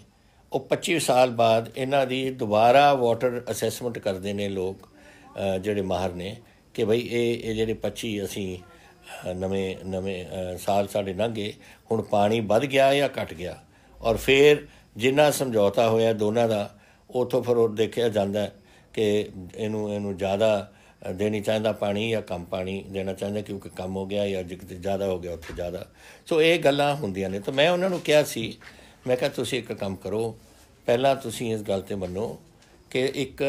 ਉਹ 25 ਸਾਲ ਬਾਅਦ ਇਹਨਾਂ ਦੀ ਦੁਬਾਰਾ ਵਾਟਰ ਅਸੈਸਮੈਂਟ ਕਰਦੇ ਨੇ ਲੋਕ ਜਿਹੜੇ ਮਾਹਰ ਨੇ ਕਿ ਭਈ ਇਹ ਇਹ ਜਿਹੜੇ 25 ਅਸੀਂ ਨਵੇਂ ਨਵੇਂ ਸਾਲ ਸਾਡੇ ਲੰਘੇ ਹੁਣ ਪਾਣੀ ਵੱਧ ਗਿਆ ਜਾਂ ਘਟ ਗਿਆ ਔਰ ਫਿਰ ਜਿੰਨਾ ਸਮਝੌਤਾ ਹੋਇਆ ਦੋਨਾਂ ਦਾ ਉਥੋਂ ਫਿਰ ਉਹ ਦੇਖਿਆ ਜਾਂਦਾ ਕਿ ਇਹਨੂੰ ਇਹਨੂੰ ਜ਼ਿਆਦਾ ਦੇਣੀ ਚਾਹੁੰਦਾ ਪਾਣੀ ਜਾਂ ਕਮ ਪਾਣੀ ਦੇਣਾ ਚਾਹੁੰਦਾ ਕਿਉਂਕਿ ਕਮ ਹੋ ਗਿਆ ਜਾਂ ਜਿੱਥੇ ਜ਼ਿਆਦਾ ਹੋ ਗਿਆ ਉੱਥੇ ਜ਼ਿਆਦਾ ਸੋ ਇਹ ਗੱਲਾਂ ਹੁੰਦੀਆਂ ਨੇ ਤਾਂ ਮੈਂ ਉਹਨਾਂ ਨੂੰ ਕਿਹਾ ਸੀ ਮੈਂ ਕਿਹਾ ਤੁਸੀਂ ਇੱਕ ਕੰਮ ਕਰੋ ਪਹਿਲਾਂ ਤੁਸੀਂ ਇਸ ਗੱਲ ਤੇ ਮੰਨੋ ਕਿ ਇੱਕ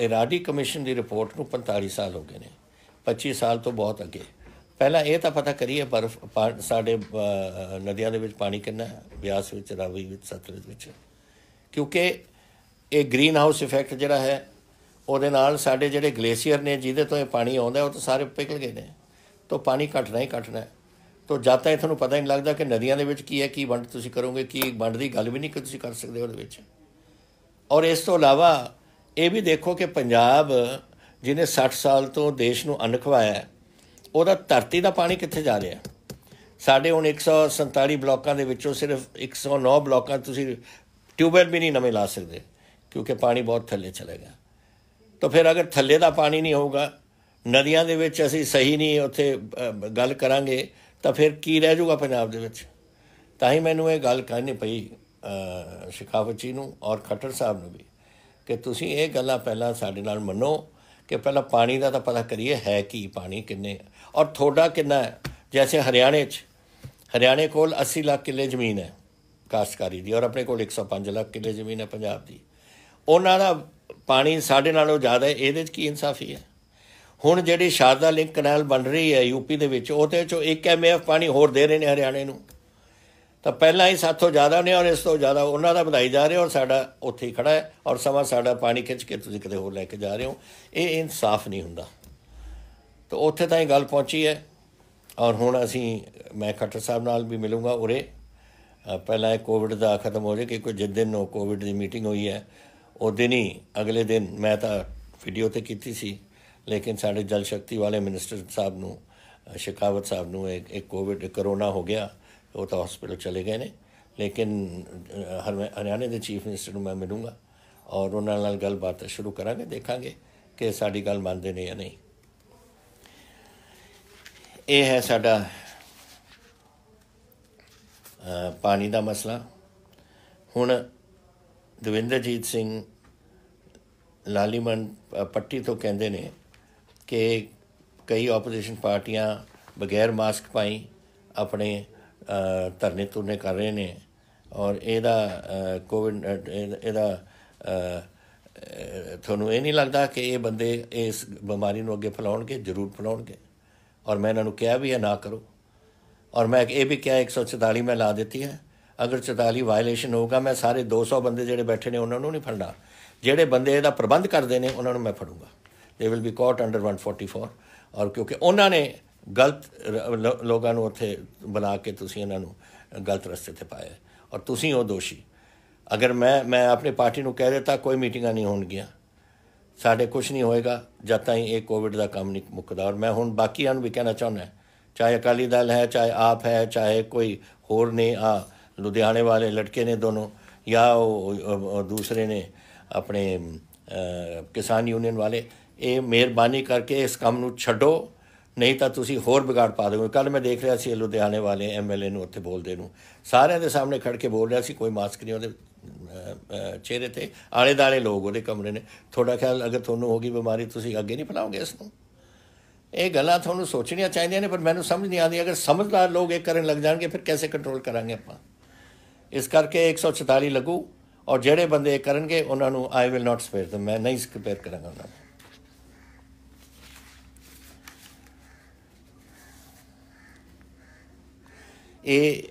ਇਰਾਡੀ ਕਮਿਸ਼ਨ ਦੀ ਰਿਪੋਰਟ ਨੂੰ 45 ਸਾਲ ਹੋ ਗਏ ਨੇ 25 ਸਾਲ ਤੋਂ ਬਹੁਤ ਅੱਗੇ ਪਹਿਲਾਂ ਇਹ ਤਾਂ ਪਤਾ ਕਰੀਏ ਪਰ ਸਾਡੇ ਨਦੀਆਂ ਦੇ ਵਿੱਚ ਪਾਣੀ ਕਿੰਨਾ ਹੈ ਵਿਆਸ ਵਿੱਚ ਰਾਵੀ ਵਿੱਚ ਸਤਲੁਜ ਵਿੱਚ ਕਿਉਂਕਿ ਇਹ ਗ੍ਰੀਨ ਹਾਊਸ ਇਫੈਕਟ ਜਿਹੜਾ ਹੈ ਉਹਦੇ ਨਾਲ ਸਾਡੇ ਜਿਹੜੇ ਗਲੇਸ਼ੀਅਰ ਨੇ ਜਿਹਦੇ ਤੋਂ ਇਹ ਪਾਣੀ ਆਉਂਦਾ ਉਹ ਤਾਂ ਸਾਰੇ ਪਿਘਲ ਗਏ ਨੇ ਤੋਂ ਪਾਣੀ ਘਟਣਾ ਹੀ ਘਟਣਾ ਹੈ ਤੋਂ ਜਦ ਇਹ ਤੁਹਾਨੂੰ ਪਤਾ ਹੀ ਨਹੀਂ ਲੱਗਦਾ ਕਿ ਨਦੀਆਂ ਦੇ ਵਿੱਚ ਕੀ ਹੈ ਕੀ ਵੰਡ ਤੁਸੀਂ ਕਰੋਗੇ ਕੀ ਵੰਡ ਦੀ ਗੱਲ ਵੀ ਨਹੀਂ ਕਿ ਤੁਸੀਂ ਕਰ ਸਕਦੇ ਉਹਦੇ ਵਿੱਚ ਔਰ ਇਸ ਤੋਂ ਇਲਾਵਾ ਇਹ ਵੀ ਦੇਖੋ ਕਿ ਪੰਜਾਬ ਜਿਹਨੇ 60 ਸਾਲ ਤੋਂ ਦੇਸ਼ ਨੂੰ ਅੰਨ ਖਵਾਇਆ ਉਹਦਾ ਧਰਤੀ ਦਾ ਪਾਣੀ ਕਿੱਥੇ ਜਾ ਰਿਹਾ ਸਾਡੇ ਹੁਣ 147 ਬਲਾਕਾਂ ਦੇ ਵਿੱਚੋਂ ਸਿਰਫ 109 ਬਲਾਕਾਂ ਤੁਸੀਂ ਟਿਊਬਵੈਲ ਵੀ ਨਹੀਂ ਨਵੇਂ ਲਾ ਸਕਦੇ ਕਿਉਂਕਿ ਪਾਣੀ ਬਹੁਤ ਥੱਲੇ ਚਲੇ ਗਿਆ ਤਾਂ ਫਿਰ ਅਗਰ ਥੱਲੇ ਦਾ ਪਾਣੀ ਨਹੀਂ ਹੋਊਗਾ ਨਦੀਆਂ ਦੇ ਵਿੱਚ ਅਸੀਂ ਸਹੀ ਨਹੀਂ ਉੱਥੇ ਗੱਲ ਕਰਾਂਗੇ ਤਾਂ ਫਿਰ ਕੀ ਰਹਿ ਜਾਊਗਾ ਪੰਜਾਬ ਦੇ ਵਿੱਚ ਤਾਂ ਹੀ ਮੈਨੂੰ ਇਹ ਗੱਲ ਕਰਨੀ ਪਈ ਸ਼ਿਕਾਵਚੀ ਨੂੰ ਔਰ ਖੱਟਰ ਸਾਹਿਬ ਨੂੰ ਵੀ ਕਿ ਤੁਸੀਂ ਇਹ ਗੱਲਾਂ ਪਹਿਲਾਂ ਸਾਡੇ ਨਾਲ ਮੰਨੋ ਕਿ ਪਹਿਲਾਂ ਪਾਣੀ ਦਾ ਤਾਂ ਪਤਾ ਕਰੀਏ ਹੈ ਕੀ ਪਾਣੀ ਕਿੰਨੇ ਔਰ ਥੋੜਾ ਕਿੰਨਾ ਹੈ ਜੈਸੇ ਹਰਿਆਣੇ 'ਚ ਹਰਿਆਣੇ ਕੋਲ 80 ਲੱਖ ਕਿੱਲੇ ਜ਼ਮੀਨ ਹੈ ਕਾਸ਼ਕਾਰੀ ਦੀ ਔਰ ਆਪਣੇ ਕੋਲ 105 ਲੱਖ ਕਿੱਲੇ ਜ਼ਮੀਨ ਹੈ ਪੰਜਾਬ ਦੀ ਉਹਨਾਂ ਦਾ ਪਾਣੀ ਸਾਡੇ ਨਾਲੋਂ ਜ਼ਿਆਦਾ ਹੈ ਇਹਦੇ ਵਿੱਚ ਕੀ ਇਨਸਾਫੀ ਹੈ ਹੁਣ ਜਿਹੜੀ ਸ਼ਾਰਦਾ ਲਿੰਕ ਕਨਾਲ ਬਣ ਰਹੀ ਹੈ ਯੂਪੀ ਦੇ ਵਿੱਚ ਉਹਦੇ ਚੋਂ 1 ਐਮਐਫ ਪਾਣੀ ਹੋਰ ਦੇ ਰਹੇ ਨੇ ਹਰਿਆਣੇ ਨੂੰ ਤਾਂ ਪਹਿਲਾਂ ਹੀ ਸਾਥੋਂ ਜ਼ਿਆਦਾ ਨੇ ਔਰ ਇਸ ਤੋਂ ਜ਼ਿਆਦਾ ਉਹਨਾਂ ਦਾ ਵਧਾਈ ਜਾ ਰਿਹਾ ਔਰ ਸਾਡਾ ਉੱਥੇ ਹੀ ਖੜਾ ਹੈ ਔਰ ਸਮਾਂ ਸਾਡਾ ਪਾਣੀ ਖਿੱਚ ਕੇ ਤੁਸੀਂ ਕਿਤੇ ਹੋਰ ਲੈ ਕੇ ਜਾ ਰਹੇ ਹੋ ਇਹ ਇਨਸਾਫ ਨਹੀਂ ਹੁੰਦਾ ਤਾਂ ਉੱਥੇ ਤਾਂ ਇਹ ਗੱਲ ਪਹੁੰਚੀ ਹੈ ਔਰ ਹੁਣ ਅਸੀਂ ਮੈਂ ਖੱਟਰ ਸਾਹਿਬ ਨਾਲ ਵੀ ਮਿਲੂੰਗਾ ਉਰੇ ਪਹਿਲਾਂ ਇਹ ਕੋਵਿਡ ਦਾ ਖਤਮ ਹੋ ਜੇ ਕਿ ਕੋਈ ਜਿੱਦ ਦਿਨ ਉਹ ਕੋਵਿਡ ਦੀ ਮੀਟਿੰਗ ਹੋਈ ਹੈ ਉਹ ਦਿਨ ਹੀ ਅਗਲੇ ਦਿਨ ਮੈਂ ਤਾਂ ਵੀਡੀਓ ਤੇ ਕੀਤੀ ਸੀ ਲੇਕਿਨ ਸਾਡੇ ਜਲ ਸ਼ਕਤੀ ਵਾਲੇ ਮਿਨਿਸਟਰ ਸਾਹਿਬ ਨੂੰ ਸ਼ਿਕਾਵਤ ਸਾਹਿਬ ਨੂੰ ਇੱਕ ਇੱਕ ਕੋਵਿਡ ਕਰੋਨਾ ਹੋ ਗਿਆ ਉਹ ਤਾਂ ਹਸਪੀਟਲ ਚਲੇ ਗਏ ਨੇ ਲੇਕਿਨ ਹਰਿਆਣਾ ਦੇ ਚੀਫ ਮਿਨਿਸਟਰ ਨੂੰ ਮੈਂ ਮਿਲੂੰਗਾ ਔਰ ਉਹਨਾਂ ਨਾਲ ਗੱਲਬਾਤ ਸ਼ੁਰੂ ਕਰਾਂਗੇ ਦੇਖਾਂਗੇ ਕਿ ਸਾਡੀ ਗੱਲ ਮੰਨਦੇ ਨੇ ਜਾਂ ਨਹੀਂ ਇਹ ਹੈ ਸਾਡਾ ਪਾਣੀ ਦਾ ਮਸਲਾ ਹੁਣ ਦਵਿੰਦਰਜੀਤ ਸਿੰਘ ਲਾਲੀਮਨ ਪੱਟੀ ਤੋਂ ਕਹਿੰਦੇ ਨੇ ਕਿ ਕਈ ਆਪੋਜੀਸ਼ਨ ਪਾਰਟੀਆਂ ਬਗੈਰ ਮਾਸਕ ਪਾਈ ਆਪਣੇ ਧਰਨੇ ਤੁਰਨੇ ਕਰ ਰਹੇ ਨੇ ਔਰ ਇਹਦਾ ਕੋਵਿਡ ਇਹਦਾ ਤੁਹਾਨੂੰ ਇਹ ਨਹੀਂ ਲੱਗਦਾ ਕਿ ਇਹ ਬੰਦੇ ਇਸ ਬਿਮਾਰੀ ਨੂੰ ਅੱਗੇ ਫੈਲਾਉਣਗੇ ਜ਼ਰੂਰ ਫੈਲਾਉਣਗੇ ਔਰ ਮੈਂ ਇਹਨਾਂ ਨੂੰ ਕਿਹਾ ਵੀ ਇਹ ਨਾ ਕਰੋ ਔਰ ਮੈਂ ਇਹ ਵੀ ਕਿਹਾ 147 ਮੈਂ ਲਾ ਦਿੱਤੀ ਹੈ ਅਗਰ 44 ਵਾਇਲੇਸ਼ਨ ਹੋਊਗਾ ਮੈਂ ਸਾਰੇ 200 ਬੰਦੇ ਜਿਹੜੇ ਬੈਠੇ ਨੇ ਉਹਨਾਂ ਨੂੰ ਨਹੀਂ ਫੜਨਾ ਜਿਹੜੇ ਬੰਦੇ ਇਹਦਾ ਪ੍ਰਬੰਧ ਕਰਦੇ ਨੇ ਉਹਨਾਂ ਨੂੰ ਮੈਂ ਫੜੂੰਗਾ ਦੇ ਵਿਲ ਬੀ ਕਾਟ ਅੰਡਰ 144 ਔਰ ਕਿਉਂਕਿ ਉਹਨਾਂ ਨੇ ਗਲਤ ਲੋਕਾਂ ਨੂੰ ਉੱਥੇ ਬੁਲਾ ਕੇ ਤੁਸੀਂ ਇਹਨਾਂ ਨੂੰ ਗਲਤ ਰਸਤੇ ਤੇ ਪਾਇਆ ਔਰ ਤੁਸੀਂ ਉਹ ਦੋਸ਼ੀ ਅਗਰ ਮੈਂ ਮੈਂ ਆਪਣੀ ਪਾਰਟੀ ਨੂੰ ਕਹਿ ਦਿੱਤਾ ਕੋਈ ਮੀਟਿੰਗਾਂ ਨਹੀਂ ਹੋਣਗੀਆਂ ਸਾਡੇ ਕੁਝ ਨਹੀਂ ਹੋਏਗਾ ਜਦ ਤਾਈਂ ਇਹ ਕੋਵਿਡ ਦਾ ਕੰਮ ਨਹੀਂ ਮੁੱਕਦਾ ਔਰ ਮੈਂ ਹੁਣ ਬਾਕੀਆਂ ਨੂੰ ਵੀ ਕਹਿਣਾ ਚਾਹੁੰਦਾ ਚਾਹੇ ਅਕਾਲੀ ਦਲ ਹੈ ਚਾਹੇ ਆਪ ਹੈ ਚਾਹੇ ਕੋਈ ਹੋਰ ਨੇ ਆ लुधियाने वाले लड़के ने दोनों या ਉਹ ਦੂਸਰੇ ਨੇ ਆਪਣੇ ਕਿਸਾਨ ਯੂਨੀਅਨ ਵਾਲੇ ਇਹ ਮਿਹਰਬਾਨੀ ਕਰਕੇ ਇਸ ਕੰਮ ਨੂੰ ਛੱਡੋ ਨਹੀਂ ਤਾਂ ਤੁਸੀਂ ਹੋਰ ਵਿਗਾੜ ਪਾ ਦੋਗੇ ਕੱਲ ਮੈਂ ਦੇਖ ਰਿਹਾ ਸੀ ਲੁਧਿਆਣੇ ਵਾਲੇ ਐਮਐਲਏ ਨੂੰ ਉੱਥੇ ਬੋਲਦੇ ਨੂੰ ਸਾਰਿਆਂ ਦੇ ਸਾਹਮਣੇ ਖੜ ਕੇ ਬੋਲ ਰਿਹਾ ਸੀ ਕੋਈ ਮਾਸਕ ਨਹੀਂ ਉਹਦੇ ਚਿਹਰੇ ਤੇ ਆਲੇ ਦਾਲੇ ਲੋਕ ਉਹਦੇ ਕਮਰੇ ਨੇ ਤੁਹਾਡਾ ਖਿਆਲ ਅਗਰ ਤੁਹਾਨੂੰ ਹੋ ਗਈ ਬਿਮਾਰੀ ਤੁਸੀਂ ਅੱਗੇ ਨਹੀਂ ਫਲਾਓਗੇ ਇਸ ਨੂੰ ਇਹ ਗੱਲਾਂ ਤੁਹਾਨੂੰ ਸੋਚਣੀਆਂ ਚਾਹੀਦੀਆਂ ਨੇ ਪਰ ਮੈਨੂੰ ਸਮਝ ਨਹੀਂ ਆਉਂਦੀ ਅਗਰ ਸਮਝਦਾਰ ਲੋਕ ਇਹ ਕਰਨ ਲੱਗ ਜਾਣਗੇ ਫਿਰ ਕਿਵੇਂ ਕੰਟਰੋਲ ਕਰਾਂਗੇ ਆਪਾਂ ਇਸ ਕਰਕੇ 144 ਲੱਗੂ ਔਰ ਜਿਹੜੇ ਬੰਦੇ ਕਰਨਗੇ ਉਹਨਾਂ ਨੂੰ ਆਈ ਵਿਲ ਨਾਟ ਸਪੇਅਰ ਦਮ ਮੈਂ ਨਹੀਂ ਸਪੇਅਰ ਕਰਾਂਗਾ ਉਹਨਾਂ ਨੂੰ ਇਹ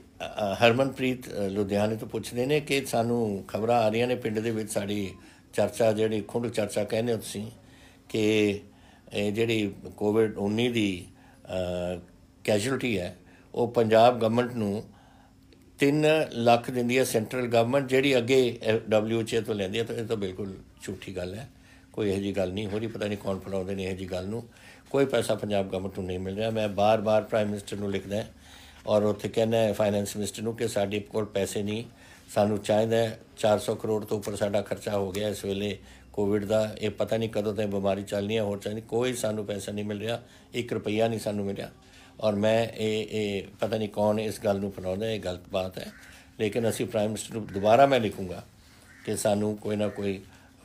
ਹਰਮਨਪ੍ਰੀਤ ਲੁਧਿਆਣੇ ਤੋਂ ਪੁੱਛਦੇ ਨੇ ਕਿ ਸਾਨੂੰ ਖਬਰਾਂ ਆ ਰਹੀਆਂ ਨੇ ਪਿੰਡ ਦੇ ਵਿੱਚ ਸਾਡੀ ਚਰਚਾ ਜਿਹੜੀ ਖੁੰਡ ਚਰਚਾ ਕਹਿੰਦੇ ਹੋ ਤੁਸੀਂ ਕਿ ਇਹ ਜਿਹੜੀ ਕੋਵਿਡ 19 ਦੀ ਕੈਜੂਅਲਟੀ ਹੈ ਉਹ ਪੰਜਾਬ ਗਵਰਨਮੈਂਟ ਨੂੰ 3 ਲੱਖ ਦਿੰਦੀ ਹੈ ਸੈਂਟਰਲ ਗਵਰਨਮੈਂਟ ਜਿਹੜੀ ਅੱਗੇ ਡਬਲਯੂਐਚਏ ਤੋਂ ਲੈਂਦੀ ਹੈ ਤਾਂ ਇਹ ਤਾਂ ਬਿਲਕੁਲ ਝੂਠੀ ਗੱਲ ਹੈ ਕੋਈ ਇਹੋ ਜੀ ਗੱਲ ਨਹੀਂ ਹੋ ਰਹੀ ਪਤਾ ਨਹੀਂ ਕੌਣ ਫਲਾਉਂਦੇ ਨੇ ਇਹੋ ਜੀ ਗੱਲ ਨੂੰ ਕੋਈ ਪੈਸਾ ਪੰਜਾਬ ਗਵਰਨਮੈਂਟ ਨੂੰ ਨਹੀਂ ਮਿਲ ਰਿਹਾ ਮੈਂ ਬਾਰ-ਬਾਰ ਪ੍ਰਾਈਮ ਮਿਨਿਸਟਰ ਨੂੰ ਲਿਖਦਾ ਔਰ ਉੱਥੇ ਕਹਿੰਦਾ ਹੈ ਫਾਈਨੈਂਸ ਮਿਨਿਸਟਰ ਨੂੰ ਕਿ ਸਾਡੇ ਕੋਲ ਪੈਸੇ ਨਹੀਂ ਸਾਨੂੰ ਚਾਹੀਦਾ 400 ਕਰੋੜ ਤੋਂ ਉੱਪਰ ਸਾਡਾ ਖਰਚਾ ਹੋ ਗਿਆ ਇਸ ਵੇਲੇ ਕੋਵਿਡ ਦਾ ਇਹ ਪਤਾ ਨਹੀਂ ਕਦੋਂ ਤੱਕ ਬਿਮਾਰੀ ਚੱਲਣੀ ਹੈ ਹੋਰ ਚਾਹੀਦੀ ਕੋਈ ਸਾਨੂੰ ਪੈਸਾ ਨਹੀਂ ਮਿਲ ਰਿਹਾ 1 ਰੁਪਈਆ ਨਹੀਂ ਸਾਨੂੰ ਮਿਲਿਆ ਔਰ ਮੈਂ ਇਹ ਇਹ ਪਤਾ ਨਹੀਂ ਕੌਣ ਇਸ ਗੱਲ ਨੂੰ ਫਲਾਉਂਦਾ ਇਹ ਗਲਤ ਬਾਤ ਹੈ ਲੇਕਿਨ ਅਸੀਂ ਪ੍ਰਾਈਮ ਮਿਨਿਸਟਰ ਨੂੰ ਦੁਬਾਰਾ ਮੈਂ ਲਿਖੂੰਗਾ ਕਿ ਸਾਨੂੰ ਕੋਈ ਨਾ ਕੋਈ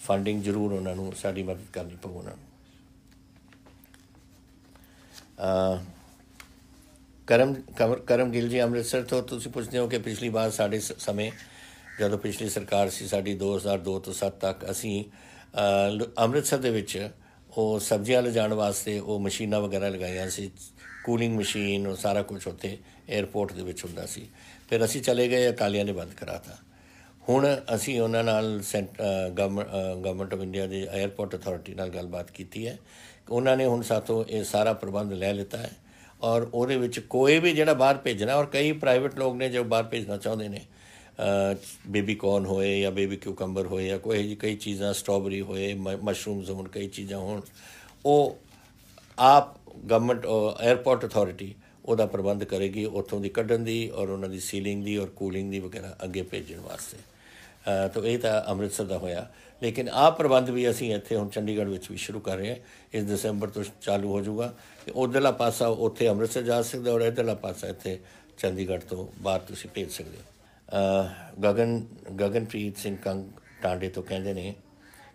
ਫੰਡਿੰਗ ਜ਼ਰੂਰ ਉਹਨਾਂ ਨੂੰ ਸਾਡੀ ਮਦਦ ਕਰਨੀ ਪਊ ਉਹਨਾਂ ਨੂੰ ਕਰਮ ਕਰਮ ਗਿੱਲ ਜੀ ਅੰਮ੍ਰਿਤਸਰ ਤੋਂ ਤੁਸੀਂ ਪੁੱਛਦੇ ਹੋ ਕਿ ਪਿਛਲੀ ਵਾਰ ਸਾਡੇ ਸਮੇਂ ਜਦੋਂ ਪਿਛਲੀ ਸਰਕਾਰ ਸੀ ਸਾਡੀ 2002 ਤੋਂ 7 ਤੱਕ ਅਸੀਂ ਅੰਮ੍ਰਿਤਸਰ ਦੇ ਵਿੱਚ ਉਹ ਸਬਜ਼ੀਆਂ ਲਿਜਾਣ ਵਾਸਤੇ ਉਹ ਮਸ਼ੀਨਾਂ ਵਗੈਰਾ ਲਗਾਈਆਂ ਸੀ ਕੂਲਿੰਗ ਮਸ਼ੀਨ ਉਹ ਸਾਰਾ ਕੁਝ ਉੱਥੇ 에어ਪੋਰਟ ਦੇ ਵਿੱਚ ਹੁੰਦਾ ਸੀ ਫਿਰ ਅਸੀਂ ਚਲੇ ਗਏ ਅਕਾਲੀਆਂ ਨੇ ਬੰਦ ਕਰਾਤਾ ਹੁਣ ਅਸੀਂ ਉਹਨਾਂ ਨਾਲ ਗਵਰਨਮੈਂਟ ਆਫ ਇੰਡੀਆ ਦੇ 에어ਪੋਰਟ ਅਥਾਰਟੀ ਨਾਲ ਗੱਲਬਾਤ ਕੀਤੀ ਹੈ ਉਹਨਾਂ ਨੇ ਹੁਣ ਸਾਥੋਂ ਇਹ ਸਾਰਾ ਪ੍ਰਬੰਧ ਲੈ ਲਿੱਤਾ ਹੈ ਔਰ ਉਹਦੇ ਵਿੱਚ ਕੋਈ ਵੀ ਜਿਹੜਾ ਬਾਹਰ ਭੇਜਣਾ ਔਰ ਕਈ ਪ੍ਰਾਈਵੇਟ ਲੋਕ ਨੇ ਜੋ ਬਾਹਰ ਭੇਜਣਾ ਚਾਹੁੰਦੇ ਨੇ ਬੇਬੀ ਕੌਨ ਹੋਏ ਜਾਂ ਬੇਬੀ ਕਿਊਕੰਬਰ ਹੋਏ ਜਾਂ ਕੋਈ ਜੀ ਕਈ ਚੀਜ਼ਾਂ ਸਟ੍ਰਾਬਰੀ ਹੋਏ ਮਸ਼ਰੂਮਸ ਹੋਣ ਕਈ ਚੀਜ਼ਾਂ ਹੋਣ ਉਹ ਆਪ ਗਵਰਨਮੈਂਟ 에어ਪੋਰਟ ਅਥਾਰਟੀ ਉਹਦਾ ਪ੍ਰਬੰਧ ਕਰੇਗੀ ਉੱਥੋਂ ਦੀ ਕੱਢਣ ਦੀ ਔਰ ਉਹਨਾਂ ਦੀ ਸੀਲਿੰਗ ਦੀ ਔਰ ਕੂਲਿੰਗ ਦੀ ਵਗੈਰਾ ਅੱਗੇ ਭੇਜਣ ਵਾਸਤੇ ਤਾਂ ਇਹ ਤਾਂ ਅੰਮ੍ਰਿਤਸਰ ਦਾ ਹੋਇਆ ਲੇਕਿਨ ਆ ਪ੍ਰਬੰਧ ਵੀ ਅਸੀਂ ਇੱਥੇ ਹੁਣ ਚੰਡੀਗੜ੍ਹ ਵਿੱਚ ਵੀ ਸ਼ੁਰੂ ਕਰ ਰਹੇ ਹਾਂ ਇਸ ਦਸੰਬਰ ਤੋਂ ਚਾਲੂ ਹੋ ਜਾਊਗਾ ਉਧਰਲਾ ਪਾਸਾ ਉੱਥੇ ਅੰਮ੍ਰਿਤਸਰ ਜਾ ਸਕਦਾ ਔਰ ਇਧਰਲਾ ਪਾਸਾ ਇੱਥੇ ਚੰਡੀਗੜ੍ਹ ਤੋਂ ਬਾਹਰ ਤੁਸੀਂ ਭੇਜ ਸਕਦੇ ਹੋ ਗਗਨ ਗਗਨਪ੍ਰੀਤ ਸਿੰਘ ਕੰਗ ਟਾਂਡੇ ਤੋਂ ਕਹਿੰਦੇ ਨੇ